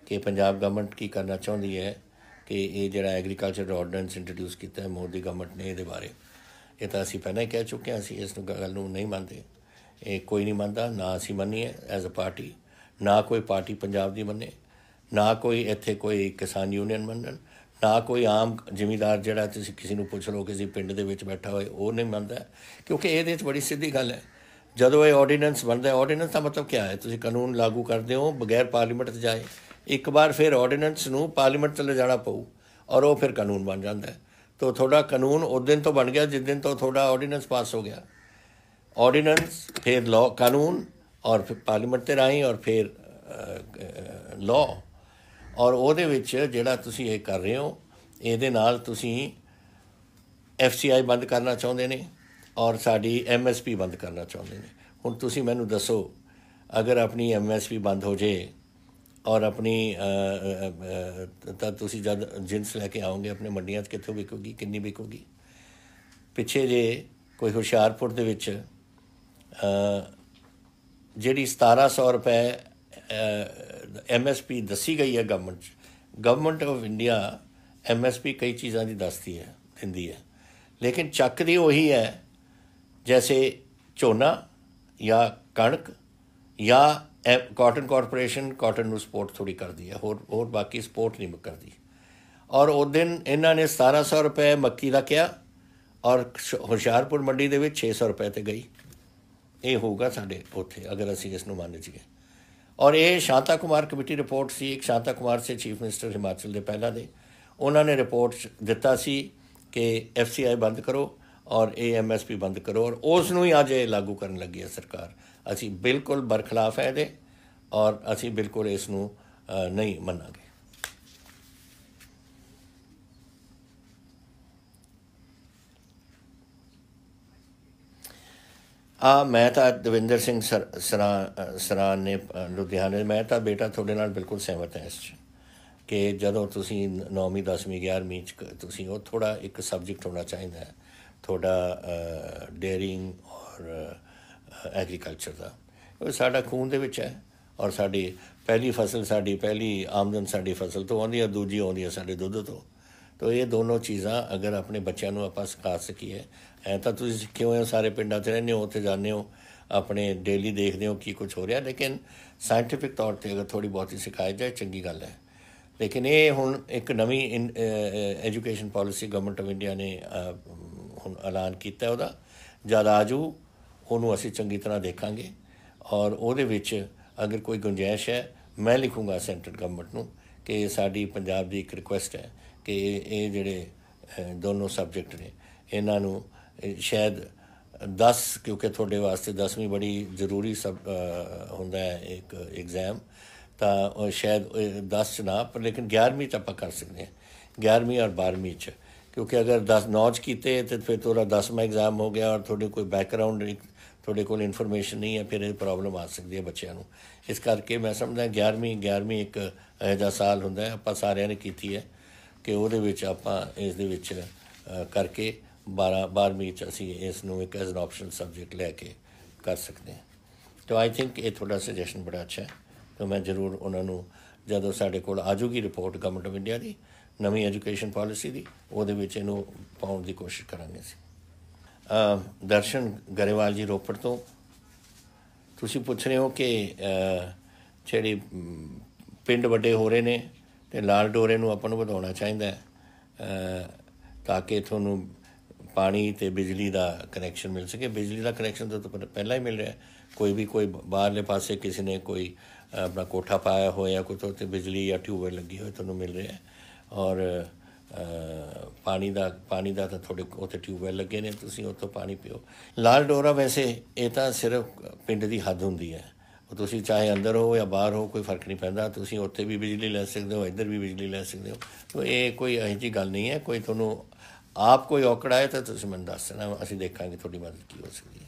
ਕਿ ਪੰਜਾਬ ਗਵਰਨਮੈਂਟ ਕੀ ਕਰਨਾ ਚਾਹੁੰਦੀ ਹੈ ਕਿ ਇਹ ਜਿਹੜਾ ਐਗਰੀਕਲਚਰ ਆਰਡੀਨੈਂਸ ਇੰਟਰੋਡਿਊਸ ਕੀਤਾ ਹੈ ਮੋਦੀ ਗਵਰਨਮੈਂਟ ਨੇ ਇਹਦੇ ਬਾਰੇ ਇਹ ਤਾਂ ਅਸੀਂ ਪਹਿਲਾਂ ਹੀ ਕਹਿ ਚੁੱਕੇ ਹਾਂ ਅਸੀਂ ਇਸ ਨੂੰ ਗੱਲ ਨੂੰ ਨਹੀਂ ਮੰਨਦੇ ਇਹ ਕੋਈ ਨਹੀਂ ਮੰਨਦਾ ਨਾ ਅਸੀਂ ਮੰਨੀਏ ਐਜ਼ ਅ ਪਾਰਟੀ ਨਾ ਕੋਈ ਪਾਰਟੀ ਪੰਜਾਬ ਦੀ ਮੰਨੇ ਨਾ ਕੋਈ ਇੱਥੇ ਕੋਈ ਕਿਸਾਨ ਯੂਨੀਅਨ ਮੰਨਣ ਨਾ ਕੋਈ ਆਮ ਜ਼ਿਮੀਦਾਰ ਜਿਹੜਾ ਤੁਸੀਂ ਕਿਸੇ ਨੂੰ ਪੁੱਛ ਲਓ ਜੀ ਪਿੰਡ ਦੇ ਵਿੱਚ ਬੈਠਾ ਹੋਏ ਉਹ ਨਹੀਂ ਮੰਨਦਾ ਕਿਉਂਕਿ ਇਹਦੇ ਵਿੱਚ ਬੜੀ ਸਿੱਧੀ ਗੱਲ ਹੈ ਜਦੋਂ ਇਹ ਆਰਡੀਨੈਂਸ ਬਣਦਾ ਹੈ ਆਰਡੀਨੈਂਸ ਦਾ ਮਤਲਬ ਕੀ ਹੈ ਤੁਸੀਂ ਕਾਨੂੰਨ ਲਾਗੂ ਕਰਦੇ ਹੋ ਬਗੈਰ ਪਾਰਲੀਮੈਂਟ ਤੇ ਜਾਏ ਇੱਕ ਵਾਰ ਫਿਰ ਆਰਡੀਨੈਂਸ ਨੂੰ ਪਾਰਲੀਮੈਂਟ ਤੇ ਲਿਜਾਣਾ ਪਊ ਔਰ ਉਹ ਫਿਰ ਕਾਨੂੰਨ ਬਣ ਜਾਂਦਾ ਹੈ ਤੋ ਤੁਹਾਡਾ ਕਾਨੂੰਨ ਉਸ ਦਿਨ ਤੋਂ ਬਣ ਗਿਆ ਜਿਸ ਦਿਨ ਤੋਂ ਤੁਹਾਡਾ ਆਰਡੀਨੈਂਸ ਪਾਸ ਹੋ ਗਿਆ ਆਰਡੀਨੈਂਸ ਫਿਰ ਲਾਅ ਕਾਨੂੰਨ ਔਰ ਫਿਰ ਪਾਰਲੀਮੈਂਟ ਤੇ ਰਾਹੀਂ ਔਰ ਫਿਰ ਲਾਅ ਔਰ ਉਹਦੇ ਵਿੱਚ ਜਿਹੜਾ ਤੁਸੀਂ ਇਹ ਕਰ ਰਹੇ ਹੋ ਇਹਦੇ ਨਾਲ ਤੁਸੀਂ ਐਫਸੀਆਈ ਬੰਦ ਕਰਨਾ ਚਾਹੁੰਦੇ ਨੇ ਔਰ ਸਾਡੀ ਐਮਐਸਪੀ ਬੰਦ ਕਰਨਾ ਚਾਹੁੰਦੇ ਨੇ ਹੁਣ ਤੁਸੀਂ ਮੈਨੂੰ ਦੱਸੋ ਅਗਰ ਆਪਣੀ ਐਮਐਸਪੀ ਬੰਦ ਹੋ ਜੇ ਔਰ ਆਪਣੀ ਤਾਂ ਤੁਸੀਂ ਜਦ ਜਿੰਸ ਲੈ ਕੇ ਆਓਗੇ ਆਪਣੇ ਮੰਡੀਆਂ 'ਚ ਕਿੱਥੋਂ ਵਿਕੂਗੀ ਕਿੰਨੀ ਵਿਕੂਗੀ ਪਿੱਛੇ ਜੇ ਕੋਈ ਹੁਸ਼ਿਆਰਪੁਰ ਦੇ ਵਿੱਚ ਜਿਹੜੀ 1700 ਰੁਪਏ ਐਮਐਸਪੀ ਦੱਸੀ ਗਈ ਹੈ government government of India MSP ਕਈ ਚੀਜ਼ਾਂ ਦੀ ਦੱਸਦੀ ਹੈ ਦਿੰਦੀ ਹੈ ਲੇਕਿਨ ਚੱਕਦੀ ਉਹੀ ਹੈ ਜੈਸੇ ਝੋਨਾ ਜਾਂ ਕਣਕ ਜਾਂ ਕਾਟਨ ਕਾਰਪੋਰੇਸ਼ਨ ਕਾਟਨ ਨੂੰ ਸਪੋਰਟ ਥੋੜੀ ਕਰਦੀ ਹੈ ਹੋਰ ਹੋਰ ਬਾਕੀ ਸਪੋਰਟ ਨਹੀਂ ਕਰਦੀ ਔਰ ਉਹ ਦਿਨ ਇਹਨਾਂ ਨੇ 1700 ਰੁਪਏ ਮੱਕੀ ਦਾ ਕਿਹਾ ਔਰ ਹੁਸ਼ਿਆਰਪੁਰ ਮੰਡੀ ਦੇ ਵਿੱਚ 600 ਰੁਪਏ ਤੇ ਗਈ ਇਹ ਹੋਊਗਾ ਸਾਡੇ ਉੱਥੇ ਅਗਰ ਅਸੀਂ ਇਸ ਨੂੰ ਮੰਨ ਜੀਏ ਔਰ ਇਹ ਸ਼ਾਂਤਾ ਕੁਮਾਰ ਕਮੇਟੀ ਰਿਪੋਰਟ ਸੀ ਇੱਕ ਸ਼ਾਂਤਾ ਕੁਮਾਰ ਸੇ ਚੀਫ ਮਿਨਿਸਟਰ ਹਿਮਾਚਲ ਦੇ ਪਹਿਲਾਂ ਦੇ ਉਹਨਾਂ ਨੇ ਰਿਪੋਰਟ ਦਿੱਤਾ ਸੀ ਕਿ ਐਫਸੀਆਈ ਬੰਦ ਕਰੋ ਔਰ ਏਐਮਐਸਪੀ ਬੰਦ ਕਰੋ ਔਰ ਉਸ ਨੂੰ ਹੀ ਅੱਜ ਇਹ ਲਾਗੂ ਕਰਨ ਲੱਗੀ ਹੈ ਸਰਕਾਰ ਅਸੀਂ ਬਿਲਕੁਲ ਬਰਖਲਾਫ ਹੈ ਇਹਦੇ ਔਰ ਅਸੀਂ ਬਿਲਕੁਲ ਇਸ ਨੂੰ ਨਹੀਂ ਮੰਨਾਂਗੇ ਆ ਮੈਂ ਤਾਂ ਦਵਿੰਦਰ ਸਿੰਘ ਸਰਾਂ ਨੇ ਲੁਧਿਆਣੇ ਮੈਂ ਤਾਂ ਬੇਟਾ ਤੁਹਾਡੇ ਨਾਲ ਬਿਲਕੁਲ ਸਹਿਮਤ ਹਾਂ ਇਸ 'ਚ ਕਿ ਜਦੋਂ ਤੁਸੀਂ 9ਵੀਂ 10ਵੀਂ 11ਵੀਂ 'ਚ ਤੁਸੀਂ ਉਹ ਥੋੜਾ ਇੱਕ ਸਬਜੈਕਟ ਹੋਣਾ ਚਾਹੀਦਾ ਹੈ ਤੁਹਾਡਾ ਡੇਰਿੰਗ ਔਰ ਐਗਰੀਕਲਚਰ ਦਾ ਉਹ ਸਾਡਾ ਖੂਨ ਦੇ ਵਿੱਚ ਹੈ ਔਰ ਸਾਡੀ ਪਹਿਲੀ ਫਸਲ ਸਾਡੀ ਪਹਿਲੀ ਆਮਦਨ ਸਾਡੀ ਫਸਲ ਤੋਂ ਆਉਂਦੀ ਹੈ ਦੂਜੀ ਆਉਂਦੀ ਹੈ ਸਾਡੇ ਦੁੱਧ ਤੋਂ ਤੋ ਇਹ ਦੋਨੋਂ ਚੀਜ਼ਾਂ ਅਗਰ ਆਪਣੇ ਬੱਚਿਆਂ ਨੂੰ ਆਪਾਂ ਸਿਖਾ ਸਕੀਏ ਐ ਤਾਂ ਤੁਸੀਂ ਕਿਉਂ ਹੋ ਸਾਰੇ ਪਿੰਡਾਂ 'ਚ ਰਹਿੰਦੇ ਹੋ ਉੱਥੇ ਜਾਂਦੇ ਹੋ ਆਪਣੇ ਡੇਲੀ ਦੇਖਦੇ ਹੋ ਕੀ ਕੁਝ ਹੋ ਰਿਹਾ ਲੇਕਿਨ ਸਾਇੰਟਿਫਿਕ ਤੌਰ ਤੇ ਅਗਰ ਥੋੜੀ ਬਹੁਤੀ ਸਿਖਾਇਆ ਜਾਏ ਚੰਗੀ ਗੱਲ ਹੈ ਲੇਕਿਨ ਇਹ ਹੁਣ ਇੱਕ ਨਵੀਂ education policy government of India ਨੇ ਹੁਣ ਐਲਾਨ ਕੀਤਾ ਉਹਦਾ ਜਦ ਆਜੂ ਉਹਨੂੰ ਅਸੀਂ ਚੰਗੀ ਤਰ੍ਹਾਂ ਦੇਖਾਂਗੇ ਔਰ ਉਹਦੇ ਵਿੱਚ ਅਗਰ ਕੋਈ ਗੁੰਜਾਇਸ਼ ਹੈ ਮੈਂ ਲਿਖੂੰਗਾ ਸੈਂਟਰ ਗਵਰਨਮੈਂਟ ਨੂੰ ਕਿ ਸਾਡੀ ਪੰਜਾਬ ਦੀ ਇੱਕ ਰਿਕੁਐਸਟ ਹੈ ਕਿ ਇਹ ਜਿਹੜੇ ਦੋਨੋਂ ਸਬਜੈਕਟ ਨੇ ਇਹਨਾਂ ਨੂੰ ਸ਼ਾਇਦ 10 ਕਿਉਂਕਿ ਤੁਹਾਡੇ ਵਾਸਤੇ 10ਵੀਂ ਬੜੀ ਜ਼ਰੂਰੀ ਸਬ ਹੁੰਦਾ ਹੈ ਇੱਕ ਐਗਜ਼ਾਮ ਤਾਂ ਸ਼ਾਇਦ 10 ਚ ਨਾ ਪਰ ਲੇਕਿਨ 11ਵੀਂ ਤੱਕ ਕਰ ਸਕਦੇ ਹਾਂ 11ਵੀਂ ਔਰ 12ਵੀਂ ਚ ਕਿਉਂਕਿ ਅਗਰ 10 ਨੌਜ ਕੀਤੇ ਤੇ ਫਿਰ ਤੁਹਾਡਾ 10ਵਾਂ ਐਗਜ਼ਾਮ ਹੋ ਗਿਆ ਔਰ ਤੁਹਾਡੇ ਕੋਈ ਬੈਕਗ੍ਰਾਉਂਡ ਨਹੀਂ ਤੁਹਾਡੇ ਕੋਲ ਇਨਫੋਰਮੇਸ਼ਨ ਨਹੀਂ ਹੈ ਫਿਰ ਇਹ ਪ੍ਰੋਬਲਮ ਆ ਸਕਦੀ ਹੈ ਬੱਚਿਆਂ ਨੂੰ ਇਸ ਕਰਕੇ ਮੈਂ ਸਮਝਦਾ 11ਵੀਂ 11ਵੀਂ ਇੱਕ ਅਜਿਹਾ ਸਾਲ ਹੁੰਦਾ ਹੈ ਆਪਾਂ ਸਾਰਿਆਂ ਨੇ ਕੀਤੀ ਹੈ ਕਿ ਉਹਦੇ ਵਿੱਚ ਆਪਾਂ ਇਸ ਦੇ ਵਿੱਚ ਕਰਕੇ 12 12ਵੀਂ ਚ ਅਸੀਂ ਇਸ ਨੂੰ ਇੱਕ ਐਜ਼ ਐਨ ਆਪਸ਼ਨਲ ਸਬਜੈਕਟ ਲੈ ਕੇ ਕਰ ਸਕਦੇ ਹਾਂ ਤੋ ਆਈ ਥਿੰਕ ਇਹ ਤੁਹਾਡਾ ਸੁਜੈਸ਼ਨ ਬੜਾ ਅੱਛਾ ਹੈ ਤੋ ਮੈਂ ਜ਼ਰੂਰ ਉਹਨਾਂ ਨੂੰ ਜਦੋਂ ਸਾਡੇ ਕੋਲ ਆਜੂਗੀ ਰਿਪੋਰਟ ਗਵਰਨਮੈਂਟ ਆਫ ਇੰਡੀਆ ਦੀ ਨਵੀਂ ਐਜੂਕੇਸ਼ਨ ਪਾਲਿਸੀ ਦੀ ਉਹਦੇ ਵਿੱਚ ਇਹਨੂੰ ਪਾਉਣ ਦੀ ਕੋਸ਼ਿਸ਼ ਕਰਾਂਗੇ ਅਸੀਂ ਦਰਸ਼ਨ ਗਰੇਵਾਲ ਜੀ ਰੋਪੜ ਤੋਂ ਤੁਸੀਂ ਪੁੱਛ ਰਹੇ ਹੋ ਕਿ ਜਿਹੜੇ ਪਿੰਡ ਵੱਡੇ ਹੋ ਰਹੇ ਨੇ ਤੇ ਲਾਲ ਡੋਰੇ ਨੂੰ ਆਪਾਂ ਨੂੰ ਵਧਾਉਣਾ ਚਾਹੀਦਾ ਹੈ ਤਾਂ ਕਿ ਤੁਹਾਨੂੰ ਪਾਣੀ ਤੇ ਬਿਜਲੀ ਦਾ ਕਨੈਕਸ਼ਨ ਮਿਲ ਸਕੇ ਬਿਜਲੀ ਦਾ ਕਨੈਕਸ਼ਨ ਤਾਂ ਪਹਿਲਾਂ ਹੀ ਮਿਲ ਰਿਹਾ ਕੋਈ ਵੀ ਕੋਈ ਬਾਹਰਲੇ ਪਾਸੇ ਕਿਸੇ ਨੇ ਕੋਈ ਆਪਣਾ ਕੋਠਾ ਪਾਇਆ ਹੋਇਆ ਕੋਈ ਤੇ ਬਿਜਲੀ ਜਾਂ ਟਿਊਬਵੈਲ ਲੱਗੀ ਹੋਈ ਤੁਹਾਨੂੰ ਮਿਲ ਰਿਹਾ ਔਰ ਪਾਣੀ ਦਾ ਪਾਣੀ ਦਾ ਤਾਂ ਤੁਹਾਡੇ ਉੱਥੇ ਟਿਊਬਵੈਲ ਲੱਗੇ ਨੇ ਤੁਸੀਂ ਉੱਥੋਂ ਪਾਣੀ ਪੀਓ ਲਾਲ ਡੋਰਾ ਵੈਸੇ ਇਹ ਤਾਂ ਸਿਰਫ ਪਿੰਡ ਦੀ ਹੱਦ ਹੁੰਦੀ ਹੈ ਉਹ ਤੁਸੀਂ ਚਾਹੇ ਅੰਦਰ ਹੋ ਜਾਂ ਬਾਹਰ ਹੋ ਕੋਈ ਫਰਕ ਨਹੀਂ ਪੈਂਦਾ ਤੁਸੀਂ ਉੱਥੇ ਵੀ ਬਿਜਲੀ ਲੈ ਸਕਦੇ ਹੋ ਇੱਧਰ ਵੀ ਬਿਜਲੀ ਲੈ ਸਕਦੇ ਹੋ ਤਾਂ ਇਹ ਕੋਈ ਇਹੋ ਜੀ ਗੱਲ ਨਹੀਂ ਹੈ ਕੋਈ ਤੁਹਾਨੂੰ ਆਪ ਕੋਈ ਔਕੜਾ ਹੈ ਤਾਂ ਤੁਸੀਂ ਮੈਨੂੰ ਦੱਸ ਦੇਣਾ ਅਸੀਂ ਦੇਖਾਂਗੇ ਤੁਹਾਡੀ ਮਦਦ ਕੀ ਹੋ ਸਕਦੀ ਹੈ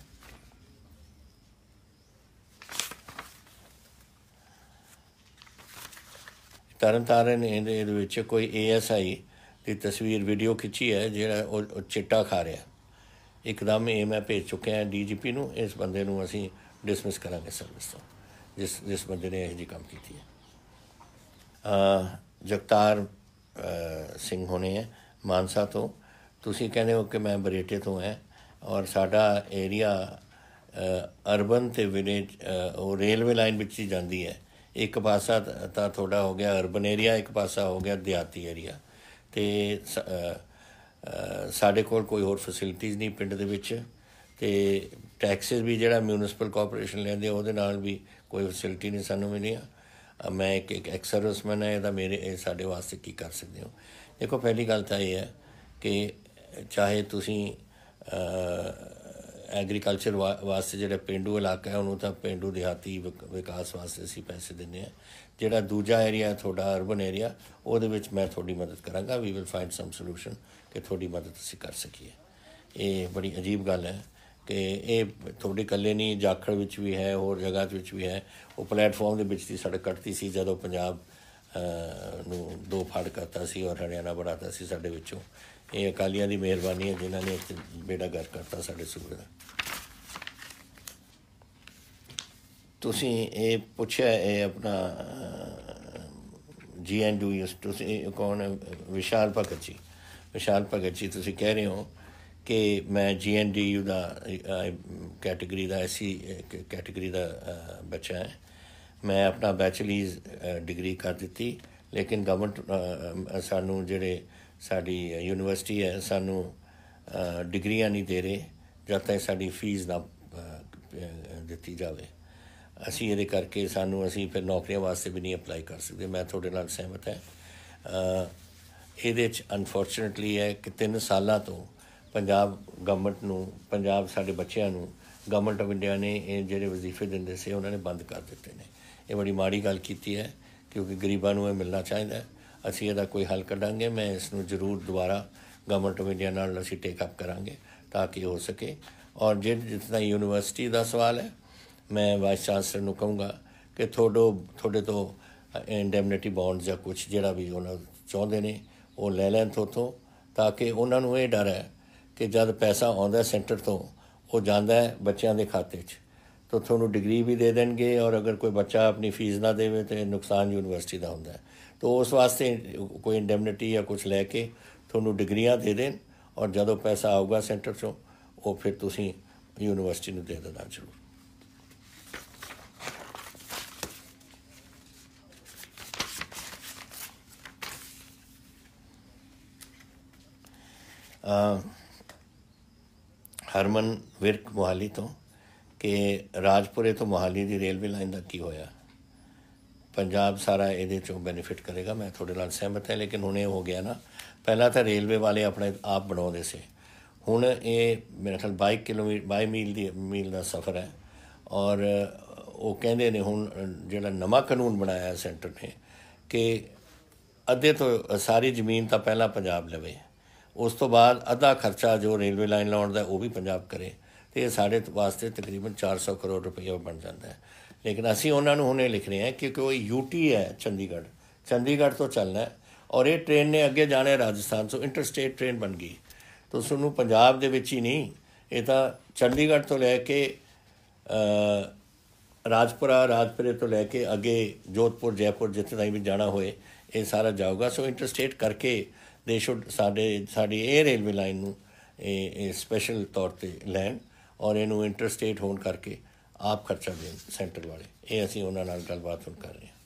ਤਰਨਤਾਰਨ ਇਹਦੇ ਵਿੱਚ ਕੋਈ ਏਐਸਆਈ ਇਹ ਤਸਵੀਰ ਵੀਡੀਓ ਖਿੱਚੀ ਹੈ ਜਿਹੜਾ ਉਹ ਚਿੱਟਾ ਖਾ ਰਿਹਾ ਇੱਕਦਮ ਇਹ ਮੈਂ ਭੇਜ ਚੁੱਕਿਆ ਹਾਂ ਡੀਜੀਪੀ ਨੂੰ ਇਸ ਬੰਦੇ ਨੂੰ ਅਸੀਂ ਡਿਸਮਿਸ ਕਰਾਂਗੇ ਸਰਵਿਸ ਤੋਂ ਜਿਸ ਜਿਸ ਬੰਦੇ ਨੇ ਇਹ ਜੀ ਕੰਮ ਕੀਤੀ ਹੈ ਅ ਜਗਤਾਰ ਸਿੰਘ ਹੋਣੇ ਹੈ ਮਾਨਸਾ ਤੋਂ ਤੁਸੀਂ ਕਹਿੰਦੇ ਹੋ ਕਿ ਮੈਂ ਬਰੇਟੇ ਤੋਂ ਹਾਂ ਔਰ ਸਾਡਾ ਏਰੀਆ ਅਰਬਨ ਤੇ ਵਿਲੇਜ ਉਹ ਰੇਲਵੇ ਲਾਈਨ ਵਿੱਚ ਹੀ ਜਾਂਦੀ ਹੈ ਇੱਕ ਪਾਸਾ ਤਾਂ ਥੋੜਾ ਹੋ ਗਿਆ ਅਰਬਨ ਏਰੀਆ ਇੱਕ ਪਾਸਾ ਹੋ ਗਿਆ ਦਿਹਾਤੀ ਏਰੀਆ ਤੇ ਸਾਡੇ ਕੋਲ ਕੋਈ ਹੋਰ ਫੈਸਿਲਿਟੀਆਂ ਨਹੀਂ ਪਿੰਡ ਦੇ ਵਿੱਚ ਤੇ ਟੈਕਸਸ ਵੀ ਜਿਹੜਾ ਮਿਊਨਿਸਪਲ ਕਾਰਪੋਰੇਸ਼ਨ ਲੈਂਦੇ ਉਹਦੇ ਨਾਲ ਵੀ ਕੋਈ ਫੈਸਿਲਿਟੀ ਨਹੀਂ ਸਾਨੂੰ ਆ ਮੈਂ ਇੱਕ ਇੱਕ ਐਕਸਰਵਿਸਮੈਨ ਹੈ ਇਹਦਾ ਮੇਰੇ ਸਾਡੇ ਵਾਸਤੇ ਕੀ ਕਰ ਸਕਦੇ ਹੋ ਦੇਖੋ ਪਹਿਲੀ ਗੱਲ ਤਾਂ ਇਹ ਹੈ ਕਿ ਚਾਹੇ ਤੁਸੀਂ ਐਗਰੀਕਲਚਰ ਵਾਸਤੇ ਜਿਹੜੇ ਪਿੰਡੂ ਇਲਾਕਾ ਹੈ ਉਹਨੂੰ ਤਾਂ ਪਿੰਡੂ ਦਿਹਾਤੀ ਵਿਕਾਸ ਵਾਸਤੇ ਅਸੀਂ ਪੈਸੇ ਦਿੰਨੇ ਆ ਜਿਹੜਾ ਦੂਜਾ ਏਰੀਆ ਤੁਹਾਡਾ ਅਰਬਨ ਏਰੀਆ ਉਹਦੇ ਵਿੱਚ ਮੈਂ ਤੁਹਾਡੀ ਮਦਦ ਕਰਾਂਗਾ we will find some solution ਕਿ ਤੁਹਾਡੀ ਮਦਦ ਅਸੀਂ ਕਰ ਸਕੀਏ ਇਹ ਬੜੀ ਅਜੀਬ ਗੱਲ ਹੈ ਕਿ ਇਹ ਤੁਹਾਡੇ ਇਕੱਲੇ ਨਹੀਂ ਜਾਖੜ ਵਿੱਚ ਵੀ ਹੈ ਹੋਰ ਜਗ੍ਹਾ ਵਿੱਚ ਵੀ ਹੈ ਉਹ ਪਲੇਟਫਾਰਮ ਦੇ ਵਿੱਚ ਦੀ ਸੜਕ ਕੱਟਦੀ ਸੀ ਜਦੋਂ ਪੰਜਾਬ ਨੂੰ ਦੋ ਫਾੜ ਕਰਤਾ ਸੀ ਔਰ ਹਰਿਆਣਾ ਬਣਾਤਾ ਸੀ ਸਾਡੇ ਵਿੱਚੋਂ ਇਹ ਅਕਾਲੀਆਂ ਦੀ ਮਿਹਰਬਾਨੀ ਹੈ ਜਿਨ੍ਹਾਂ ਨੇ ਬੇੜਾ ਗਰ ਕਰਤਾ ਸਾਡੇ ਸੂਬੇ ਦਾ ਤੁਸੀਂ ਇਹ ਪੁੱਛਿਆ ਇਹ ਆਪਣਾ ਜੀਐਨਡੂ ਯੂਸ ਤੁਸੀਂ ਕੌਣ ਵਿਸ਼ਾਲ ਭਗਤ ਜੀ ਵਿਸ਼ਾਲ ਭਗਤ ਜੀ ਤੁਸੀਂ ਕਹਿ ਰਹੇ ਹੋ ਕਿ ਮੈਂ ਜੀਐਨਡੀਯੂ ਦਾ ਕੈਟਾਗਰੀ ਦਾ ਐਸੀ ਕੈਟਾਗਰੀ ਦਾ ਬੱਚਾ ਹਾਂ ਮੈਂ ਆਪਣਾ ਬੈਚਲਰਸ ਡਿਗਰੀ ਕਰ ਦਿੱਤੀ ਲੇਕਿਨ ਗਵਰਨਮੈਂਟ ਸਾਨੂੰ ਜਿਹੜੇ ਸਾਡੀ ਯੂਨੀਵਰਸਿਟੀ ਹੈ ਸਾਨੂੰ ਡਿਗਰੀਆਂ ਨਹੀਂ ਦੇ ਰਹੇ ਜਦ ਤੱਕ ਸਾਡੀ ਫੀਸ ਨਾ ਦਿੱਤੀ ਜਾਵੇ ਅਸੀਂ ਇਹਦੇ ਕਰਕੇ ਸਾਨੂੰ ਅਸੀਂ ਫਿਰ ਨੌਕਰੀਆਂ ਵਾਸਤੇ ਵੀ ਨਹੀਂ ਅਪਲਾਈ ਕਰ ਸਕਦੇ ਮੈਂ ਤੁਹਾਡੇ ਨਾਲ ਸਹਿਮਤ ਹਾਂ ਇਹਦੇ ਚ ਅਨਫੋਰਚੂਨੇਟਲੀ ਹੈ ਕਿ 3 ਸਾਲਾਂ ਤੋਂ ਪੰਜਾਬ ਗਵਰਨਮੈਂਟ ਨੂੰ ਪੰਜਾਬ ਸਾਡੇ ਬੱਚਿਆਂ ਨੂੰ ਗਵਰਨਮੈਂਟ ਆਫ ਇੰਡੀਆ ਨੇ ਇਹ ਜਿਹੜੇ ਵਜ਼ੀਫੇ ਦਿੰਦੇ ਸੀ ਉਹਨਾਂ ਨੇ ਬੰਦ ਕਰ ਦਿੱਤੇ ਨੇ ਇਹ ਬੜੀ ਮਾੜੀ ਗੱਲ ਕੀਤੀ ਹੈ ਕਿਉਂਕਿ ਗਰੀਬਾਂ ਨੂੰ ਇਹ ਮਿਲਣਾ ਚਾਹੀਦਾ ਅਸੀਂ ਇਹਦਾ ਕੋਈ ਹੱਲ ਕੱਢਾਂਗੇ ਮੈਂ ਇਸ ਨੂੰ ਜ਼ਰੂਰ ਦੁਬਾਰਾ ਗਵਰਨਮੈਂਟ ਆਫ ਇੰਡੀਆ ਨਾਲ ਅਸੀਂ ਟੇਕ ਅਪ ਕਰਾਂਗੇ ਤਾਂ ਕਿ ਹੋ ਸਕੇ ਔਰ ਜੇ ਜਿਤਨਾ ਯੂਨੀਵਰਸਿਟੀ ਦਾ ਸਵਾਲ ਹੈ ਮੈਂ ਵਾਈਸ ਚਾਂਸਲਰ ਨੂੰ ਕਹੂੰਗਾ ਕਿ ਤੁਹਾਡੋ ਤੁਹਾਡੇ ਤੋਂ ਇੰਡੈਮਨਿਟੀ ਬੌਂਡਸ ਜਾਂ ਕੁਝ ਜਿਹੜਾ ਵੀ ਉਹਨਾਂ ਚਾਹੁੰਦੇ ਨੇ ਉਹ ਲੈ ਲੈਣ ਤੋਂ ਤਾਂ ਕਿ ਉਹਨਾਂ ਨੂੰ ਇਹ ਡਰ ਹੈ ਕਿ ਜਦ ਪੈਸਾ ਆਉਂਦਾ ਸੈਂਟਰ ਤੋਂ ਉਹ ਜਾਂਦਾ ਹੈ ਬੱਚਿਆਂ ਦੇ ਖਾਤੇ 'ਚ ਤਾਂ ਤੁਹਾਨੂੰ ਡਿਗਰੀ ਵੀ ਦੇ ਦੇਣਗੇ ਔਰ ਅਗਰ ਕੋਈ ਬੱਚਾ ਆਪਣੀ ਫੀਸ ਨਾ ਦੇਵੇ ਤੇ ਨੁਕਸਾਨ ਯੂਨੀਵਰਸਿਟੀ ਦਾ ਹੁੰਦਾ ਹੈ ਤਾਂ ਉਸ ਵਾਸਤੇ ਕੋਈ ਇੰਡੈਮਨਿਟੀ ਜਾਂ ਕੁਝ ਲੈ ਕੇ ਤੁਹਾਨੂੰ ਡਿਗਰੀਆਂ ਦੇ ਦੇਣ ਔਰ ਜਦੋਂ ਪੈਸਾ ਆਊਗਾ ਸੈਂਟਰ 'ਚੋਂ ਉਹ ਫਿਰ ਤੁਸੀਂ ਯੂਨੀਵਰਸਿਟੀ ਨੂੰ ਦੇ ਦੇਣਾ ਜ਼ਰੂਰ ਹਰਮਨ ਵਿਰਕ ਮੋਹਾਲੀ ਤੋਂ ਕਿ ਰਾਜਪੁਰੇ ਤੋਂ ਮੋਹਾਲੀ ਦੀ ਰੇਲਵੇ ਲਾਈਨ ਦਾ ਕੀ ਹੋਇਆ ਪੰਜਾਬ ਸਾਰਾ ਇਹਦੇ ਚੋਂ ਬੈਨੀਫਿਟ ਕਰੇਗਾ ਮੈਂ ਤੁਹਾਡੇ ਨਾਲ ਸਹਿਮਤ ਹਾਂ ਲੇਕਿਨ ਹੁਣ ਇਹ ਹੋ ਗਿਆ ਨਾ ਪਹਿਲਾਂ ਤਾਂ ਰੇਲਵੇ ਵਾਲੇ ਆਪਣੇ ਆਪ ਬਣਾਉਂਦੇ ਸੀ ਹੁਣ ਇਹ ਮੇਰੇ ਖਿਆਲ 22 ਕਿਲੋਮੀਟਰ 22 ਮੀਲ ਦੀ ਮੀਲ ਦਾ ਸਫ਼ਰ ਹੈ ਔਰ ਉਹ ਕਹਿੰਦੇ ਨੇ ਹੁਣ ਜਿਹੜਾ ਨਵਾਂ ਕਾਨੂੰਨ ਬਣਾਇਆ ਸੈਂਟਰ ਨੇ ਕਿ ਅੱਧੇ ਤੋਂ ਸਾਰੀ ਜ਼ਮੀਨ ਤਾਂ ਪਹਿਲਾਂ ਪੰਜਾਬ ਲਵੇ ਉਸ ਤੋਂ ਬਾਅਦ ਅੱਧਾ ਖਰਚਾ ਜੋ ਰੇਲਵੇ ਲਾਈਨ ਲਾਉਣ ਦਾ ਉਹ ਵੀ ਪੰਜਾਬ ਕਰੇ ਤੇ ਇਹ ਸਾਡੇ ਵਾਸਤੇ ਤਕਰੀਬਨ 400 ਕਰੋੜ ਰੁਪਏ ਬਣ ਜਾਂਦਾ ਹੈ ਲੇਕਿਨ ਅਸੀਂ ਉਹਨਾਂ ਨੂੰ ਹੁਣੇ ਲਿਖ ਰਹੇ ਹਾਂ ਕਿਉਂਕਿ ਉਹ ਯੂਟੀ ਹੈ ਚੰਡੀਗੜ੍ਹ ਚੰਡੀਗੜ੍ਹ ਤੋਂ ਚੱਲਣਾ ਹੈ ਔਰ ਇਹ ਟ੍ਰੇਨ ਨੇ ਅੱਗੇ ਜਾਣਾ ਰਾਜਸਥਾਨ ਤੋਂ ਇੰਟਰਸਟੇਟ ਟ੍ਰੇਨ ਬਣ ਗਈ ਤੋਂ ਸਾਨੂੰ ਪੰਜਾਬ ਦੇ ਵਿੱਚ ਹੀ ਨਹੀਂ ਇਹ ਤਾਂ ਚੰਡੀਗੜ੍ਹ ਤੋਂ ਲੈ ਕੇ ਰਾਜਪੁਰਾ ਰਾਜਪੁਰੇ ਤੋਂ ਲੈ ਕੇ ਅੱਗੇ ਜੋਧਪੁਰ ਜੈਪੁਰ ਜਿੱਥੇ ਤਾਈਂ ਵੀ ਜਾਣਾ ਹੋਏ ਇਹ ਸਾਰਾ ਜਾਊਗਾ ਸੋ ਇੰਟਰਸਟੇਟ ਕਰਕੇ ਦੇ ਸ਼ੁੱਡ ਸਾਡੇ ਸਾਡੀ ਇਹ ਰੇਲਵੇ ਲਾਈਨ ਨੂੰ ਇਹ ਸਪੈਸ਼ਲ ਤੌਰ ਤੇ ਲੈਣ ਔਰ ਇਹਨੂੰ ਇੰਟਰਸਟੇਟ ਹੋਣ ਕਰਕੇ ਆਪ ਖਰਚਾ ਦੇਣ ਸੈਂਟਰ ਵਾਲੇ ਇਹ ਅਸੀਂ ਉਹਨਾਂ ਨਾਲ ਗੱਲਬਾਤ ਹੁਣ ਕਰ ਰਹੇ ਹਾਂ